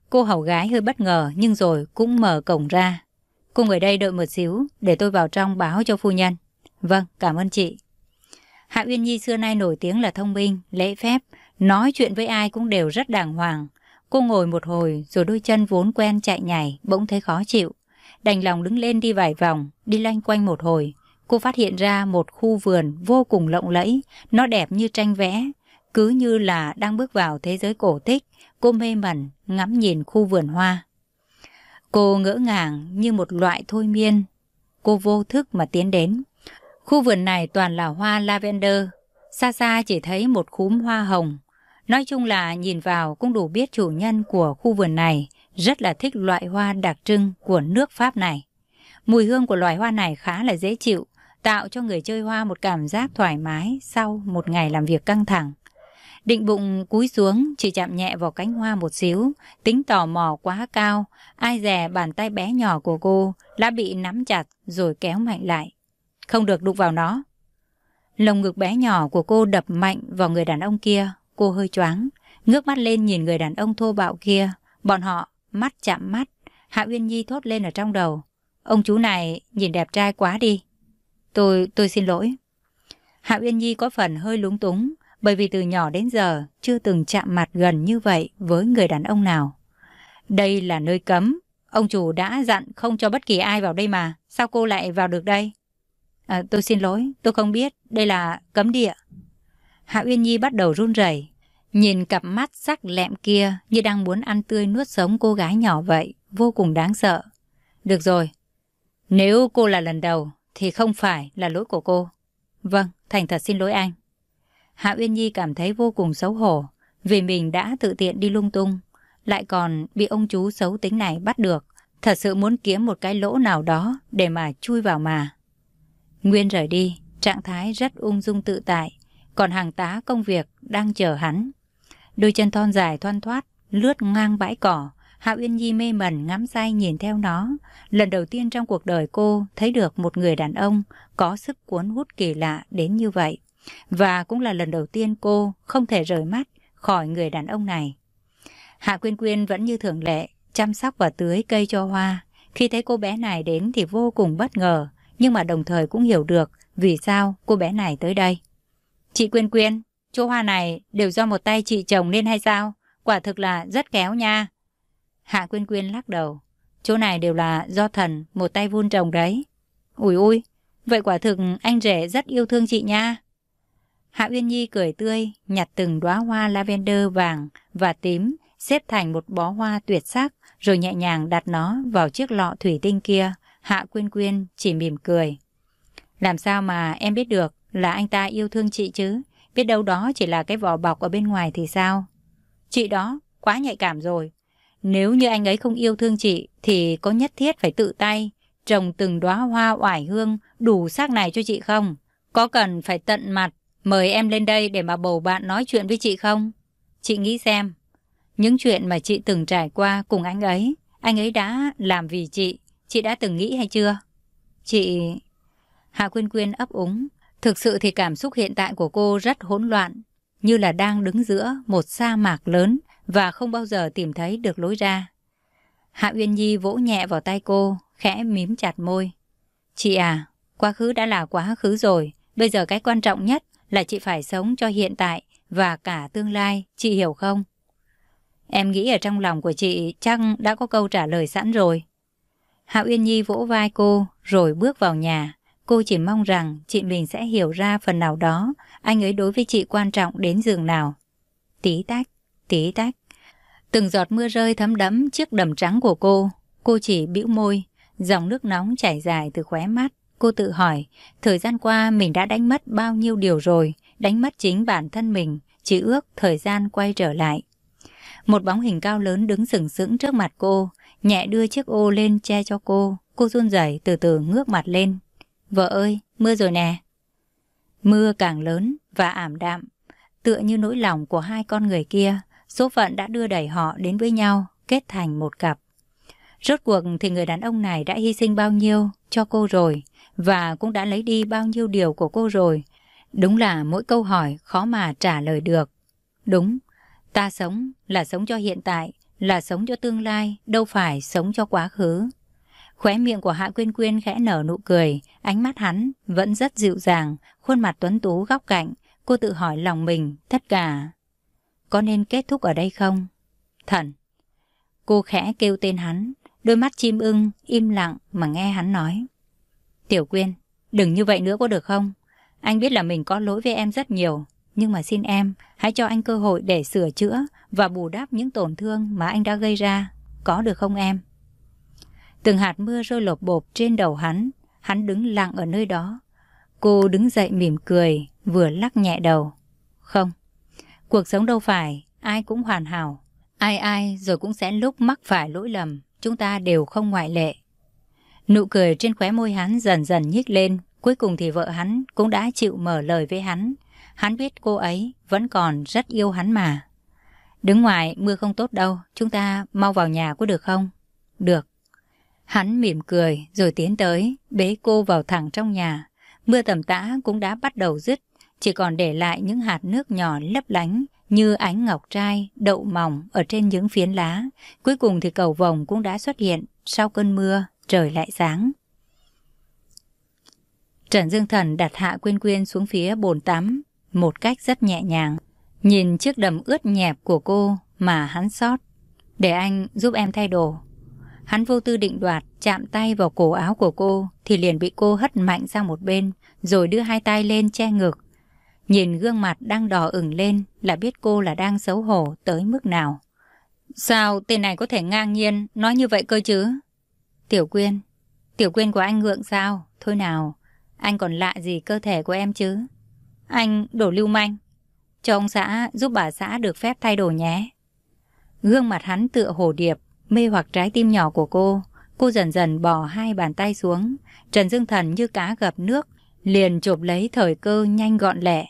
Cô hầu gái hơi bất ngờ nhưng rồi cũng mở cổng ra. Cô ngồi đây đợi một xíu để tôi vào trong báo cho phu nhân. Vâng, cảm ơn chị. Hạ Uyên Nhi xưa nay nổi tiếng là thông minh, lễ phép, nói chuyện với ai cũng đều rất đàng hoàng. Cô ngồi một hồi rồi đôi chân vốn quen chạy nhảy bỗng thấy khó chịu. Đành lòng đứng lên đi vài vòng, đi lanh quanh một hồi cô phát hiện ra một khu vườn vô cùng lộng lẫy, nó đẹp như tranh vẽ. Cứ như là đang bước vào thế giới cổ tích, cô mê mẩn ngắm nhìn khu vườn hoa. Cô ngỡ ngàng như một loại thôi miên. Cô vô thức mà tiến đến. Khu vườn này toàn là hoa lavender. Xa xa chỉ thấy một khúm hoa hồng. Nói chung là nhìn vào cũng đủ biết chủ nhân của khu vườn này rất là thích loại hoa đặc trưng của nước Pháp này. Mùi hương của loài hoa này khá là dễ chịu, tạo cho người chơi hoa một cảm giác thoải mái sau một ngày làm việc căng thẳng. Định bụng cúi xuống, chỉ chạm nhẹ vào cánh hoa một xíu, tính tò mò quá cao, ai dè bàn tay bé nhỏ của cô đã bị nắm chặt rồi kéo mạnh lại. Không được đụng vào nó. Lồng ngực bé nhỏ của cô đập mạnh vào người đàn ông kia, cô hơi choáng, ngước mắt lên nhìn người đàn ông thô bạo kia, bọn họ mắt chạm mắt, Hạ Uyên Nhi thốt lên ở trong đầu. Ông chú này nhìn đẹp trai quá đi. Tôi, tôi xin lỗi. Hạ Uyên Nhi có phần hơi lúng túng, bởi vì từ nhỏ đến giờ chưa từng chạm mặt gần như vậy với người đàn ông nào. Đây là nơi cấm, ông chủ đã dặn không cho bất kỳ ai vào đây mà, sao cô lại vào được đây? À, tôi xin lỗi, tôi không biết, đây là cấm địa. Hạ Uyên Nhi bắt đầu run rẩy, nhìn cặp mắt sắc lẹm kia như đang muốn ăn tươi nuốt sống cô gái nhỏ vậy, vô cùng đáng sợ. Được rồi, nếu cô là lần đầu, thì không phải là lỗi của cô. Vâng, thành thật xin lỗi anh. Hạ Uyên Nhi cảm thấy vô cùng xấu hổ vì mình đã tự tiện đi lung tung, lại còn bị ông chú xấu tính này bắt được. Thật sự muốn kiếm một cái lỗ nào đó để mà chui vào mà. Nguyên rời đi, trạng thái rất ung dung tự tại, còn hàng tá công việc đang chờ hắn. Đôi chân thon dài thoăn thoát, lướt ngang bãi cỏ, Hạ Uyên Nhi mê mẩn ngắm say nhìn theo nó. Lần đầu tiên trong cuộc đời cô thấy được một người đàn ông có sức cuốn hút kỳ lạ đến như vậy. Và cũng là lần đầu tiên cô không thể rời mắt khỏi người đàn ông này. Hạ Quyên Quyên vẫn như thường lệ, chăm sóc và tưới cây cho hoa. Khi thấy cô bé này đến thì vô cùng bất ngờ, nhưng mà đồng thời cũng hiểu được vì sao cô bé này tới đây. Chị Quyên Quyên, chỗ hoa này đều do một tay chị chồng nên hay sao? Quả thực là rất kéo nha. Hạ Quyên Quyên lắc đầu. Chỗ này đều là do thần một tay vun trồng đấy. Ủi ui, vậy quả thực anh rể rất yêu thương chị nha. Hạ Uyên Nhi cười tươi, nhặt từng đóa hoa lavender vàng và tím, xếp thành một bó hoa tuyệt sắc, rồi nhẹ nhàng đặt nó vào chiếc lọ thủy tinh kia. Hạ Quyên Quyên chỉ mỉm cười. Làm sao mà em biết được là anh ta yêu thương chị chứ? Biết đâu đó chỉ là cái vỏ bọc ở bên ngoài thì sao? Chị đó, quá nhạy cảm rồi, nếu như anh ấy không yêu thương chị thì có nhất thiết phải tự tay trồng từng đóa hoa oải hương đủ sắc này cho chị không? Có cần phải tận mặt mời em lên đây để mà bầu bạn nói chuyện với chị không? Chị nghĩ xem, những chuyện mà chị từng trải qua cùng anh ấy, anh ấy đã làm vì chị, chị đã từng nghĩ hay chưa? Chị... Hạ Quyên Quyên ấp úng, thực sự thì cảm xúc hiện tại của cô rất hỗn loạn, như là đang đứng giữa một sa mạc lớn và không bao giờ tìm thấy được lối ra. Hạ Uyên Nhi vỗ nhẹ vào tay cô, khẽ mím chặt môi. Chị à, quá khứ đã là quá khứ rồi, bây giờ cái quan trọng nhất là chị phải sống cho hiện tại và cả tương lai, chị hiểu không? Em nghĩ ở trong lòng của chị chắc đã có câu trả lời sẵn rồi. Hạ Uyên Nhi vỗ vai cô rồi bước vào nhà. Cô chỉ mong rằng chị mình sẽ hiểu ra phần nào đó anh ấy đối với chị quan trọng đến giường nào. Tí tách, tí tách. Từng giọt mưa rơi thấm đẫm chiếc đầm trắng của cô. Cô chỉ bĩu môi, dòng nước nóng chảy dài từ khóe mắt. Cô tự hỏi, thời gian qua mình đã đánh mất bao nhiêu điều rồi, đánh mất chính bản thân mình, chỉ ước thời gian quay trở lại. Một bóng hình cao lớn đứng sừng sững trước mặt cô, nhẹ đưa chiếc ô lên che cho cô. Cô run rẩy từ từ ngước mặt lên. Vợ ơi, mưa rồi nè. Mưa càng lớn và ảm đạm, tựa như nỗi lòng của hai con người kia. Số phận đã đưa đẩy họ đến với nhau, kết thành một cặp. Rốt cuộc thì người đàn ông này đã hy sinh bao nhiêu cho cô rồi và cũng đã lấy đi bao nhiêu điều của cô rồi. Đúng là mỗi câu hỏi khó mà trả lời được. Đúng, ta sống là sống cho hiện tại, là sống cho tương lai, đâu phải sống cho quá khứ. Khóe miệng của Hạ Quyên Quyên khẽ nở nụ cười, ánh mắt hắn vẫn rất dịu dàng, khuôn mặt tuấn tú góc cạnh. Cô tự hỏi lòng mình, tất cả có nên kết thúc ở đây không? Thần! Cô khẽ kêu tên hắn, đôi mắt chim ưng, im lặng mà nghe hắn nói. Tiểu Quyên, đừng như vậy nữa có được không? Anh biết là mình có lỗi với em rất nhiều, nhưng mà xin em, hãy cho anh cơ hội để sửa chữa và bù đắp những tổn thương mà anh đã gây ra. Có được không em? Từng hạt mưa rơi lột bột trên đầu hắn, hắn đứng lặng ở nơi đó. Cô đứng dậy mỉm cười, vừa lắc nhẹ đầu. Không, Cuộc sống đâu phải, ai cũng hoàn hảo. Ai ai rồi cũng sẽ lúc mắc phải lỗi lầm, chúng ta đều không ngoại lệ. Nụ cười trên khóe môi hắn dần dần nhích lên, cuối cùng thì vợ hắn cũng đã chịu mở lời với hắn. Hắn biết cô ấy vẫn còn rất yêu hắn mà. Đứng ngoài mưa không tốt đâu, chúng ta mau vào nhà có được không? Được. Hắn mỉm cười rồi tiến tới, bế cô vào thẳng trong nhà. Mưa tầm tã cũng đã bắt đầu dứt, chỉ còn để lại những hạt nước nhỏ lấp lánh như ánh ngọc trai, đậu mỏng ở trên những phiến lá. Cuối cùng thì cầu vồng cũng đã xuất hiện, sau cơn mưa, trời lại sáng. Trần Dương Thần đặt hạ quyên quyên xuống phía bồn tắm, một cách rất nhẹ nhàng. Nhìn chiếc đầm ướt nhẹp của cô mà hắn sót. Để anh giúp em thay đồ. Hắn vô tư định đoạt, chạm tay vào cổ áo của cô thì liền bị cô hất mạnh sang một bên, rồi đưa hai tay lên che ngực, Nhìn gương mặt đang đỏ ửng lên là biết cô là đang xấu hổ tới mức nào. Sao tên này có thể ngang nhiên nói như vậy cơ chứ? Tiểu Quyên, Tiểu Quyên của anh ngượng sao? Thôi nào, anh còn lạ gì cơ thể của em chứ? Anh đổ lưu manh. Cho ông xã giúp bà xã được phép thay đổi nhé. Gương mặt hắn tựa hồ điệp, mê hoặc trái tim nhỏ của cô. Cô dần dần bỏ hai bàn tay xuống. Trần Dương Thần như cá gặp nước, Liền chụp lấy thời cơ nhanh gọn lẹ.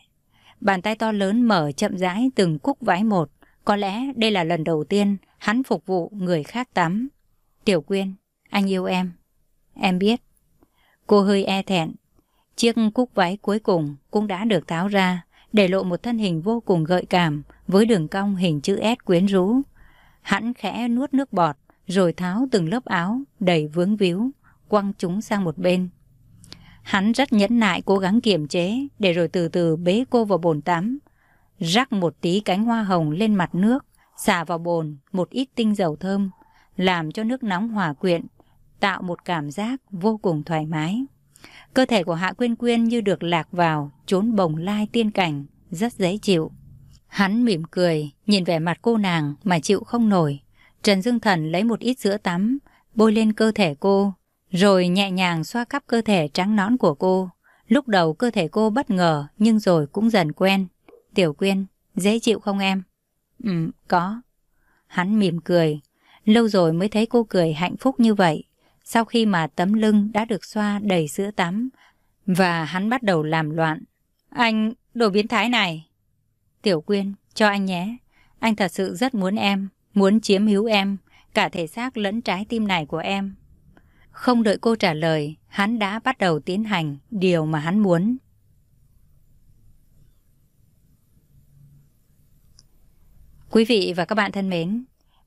Bàn tay to lớn mở chậm rãi từng cúc vái một. Có lẽ đây là lần đầu tiên hắn phục vụ người khác tắm. Tiểu Quyên, anh yêu em. Em biết. Cô hơi e thẹn. Chiếc cúc váy cuối cùng cũng đã được tháo ra, để lộ một thân hình vô cùng gợi cảm với đường cong hình chữ S quyến rũ. Hắn khẽ nuốt nước bọt, rồi tháo từng lớp áo đầy vướng víu, quăng chúng sang một bên. Hắn rất nhẫn nại cố gắng kiềm chế để rồi từ từ bế cô vào bồn tắm. Rắc một tí cánh hoa hồng lên mặt nước, xả vào bồn một ít tinh dầu thơm, làm cho nước nóng hòa quyện, tạo một cảm giác vô cùng thoải mái. Cơ thể của Hạ Quyên Quyên như được lạc vào chốn bồng lai tiên cảnh, rất dễ chịu. Hắn mỉm cười, nhìn vẻ mặt cô nàng mà chịu không nổi. Trần Dương Thần lấy một ít sữa tắm, bôi lên cơ thể cô rồi nhẹ nhàng xoa khắp cơ thể trắng nõn của cô. Lúc đầu cơ thể cô bất ngờ nhưng rồi cũng dần quen. Tiểu Quyên, dễ chịu không em? Ừ, có. Hắn mỉm cười. Lâu rồi mới thấy cô cười hạnh phúc như vậy. Sau khi mà tấm lưng đã được xoa đầy sữa tắm và hắn bắt đầu làm loạn. Anh, đồ biến thái này. Tiểu Quyên, cho anh nhé. Anh thật sự rất muốn em, muốn chiếm hữu em, cả thể xác lẫn trái tim này của em. Không đợi cô trả lời, hắn đã bắt đầu tiến hành điều mà hắn muốn. Quý vị và các bạn thân mến,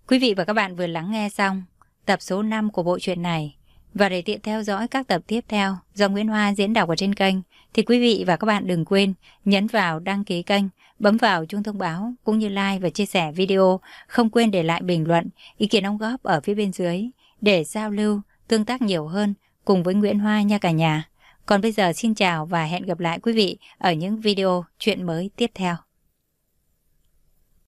quý vị và các bạn vừa lắng nghe xong tập số 5 của bộ truyện này. Và để tiện theo dõi các tập tiếp theo do Nguyễn Hoa diễn đọc ở trên kênh, thì quý vị và các bạn đừng quên nhấn vào đăng ký kênh, bấm vào chuông thông báo, cũng như like và chia sẻ video. Không quên để lại bình luận, ý kiến đóng góp ở phía bên dưới để giao lưu tương tác nhiều hơn cùng với Nguyễn Hoa nha cả nhà. Còn bây giờ xin chào và hẹn gặp lại quý vị ở những video chuyện mới tiếp theo.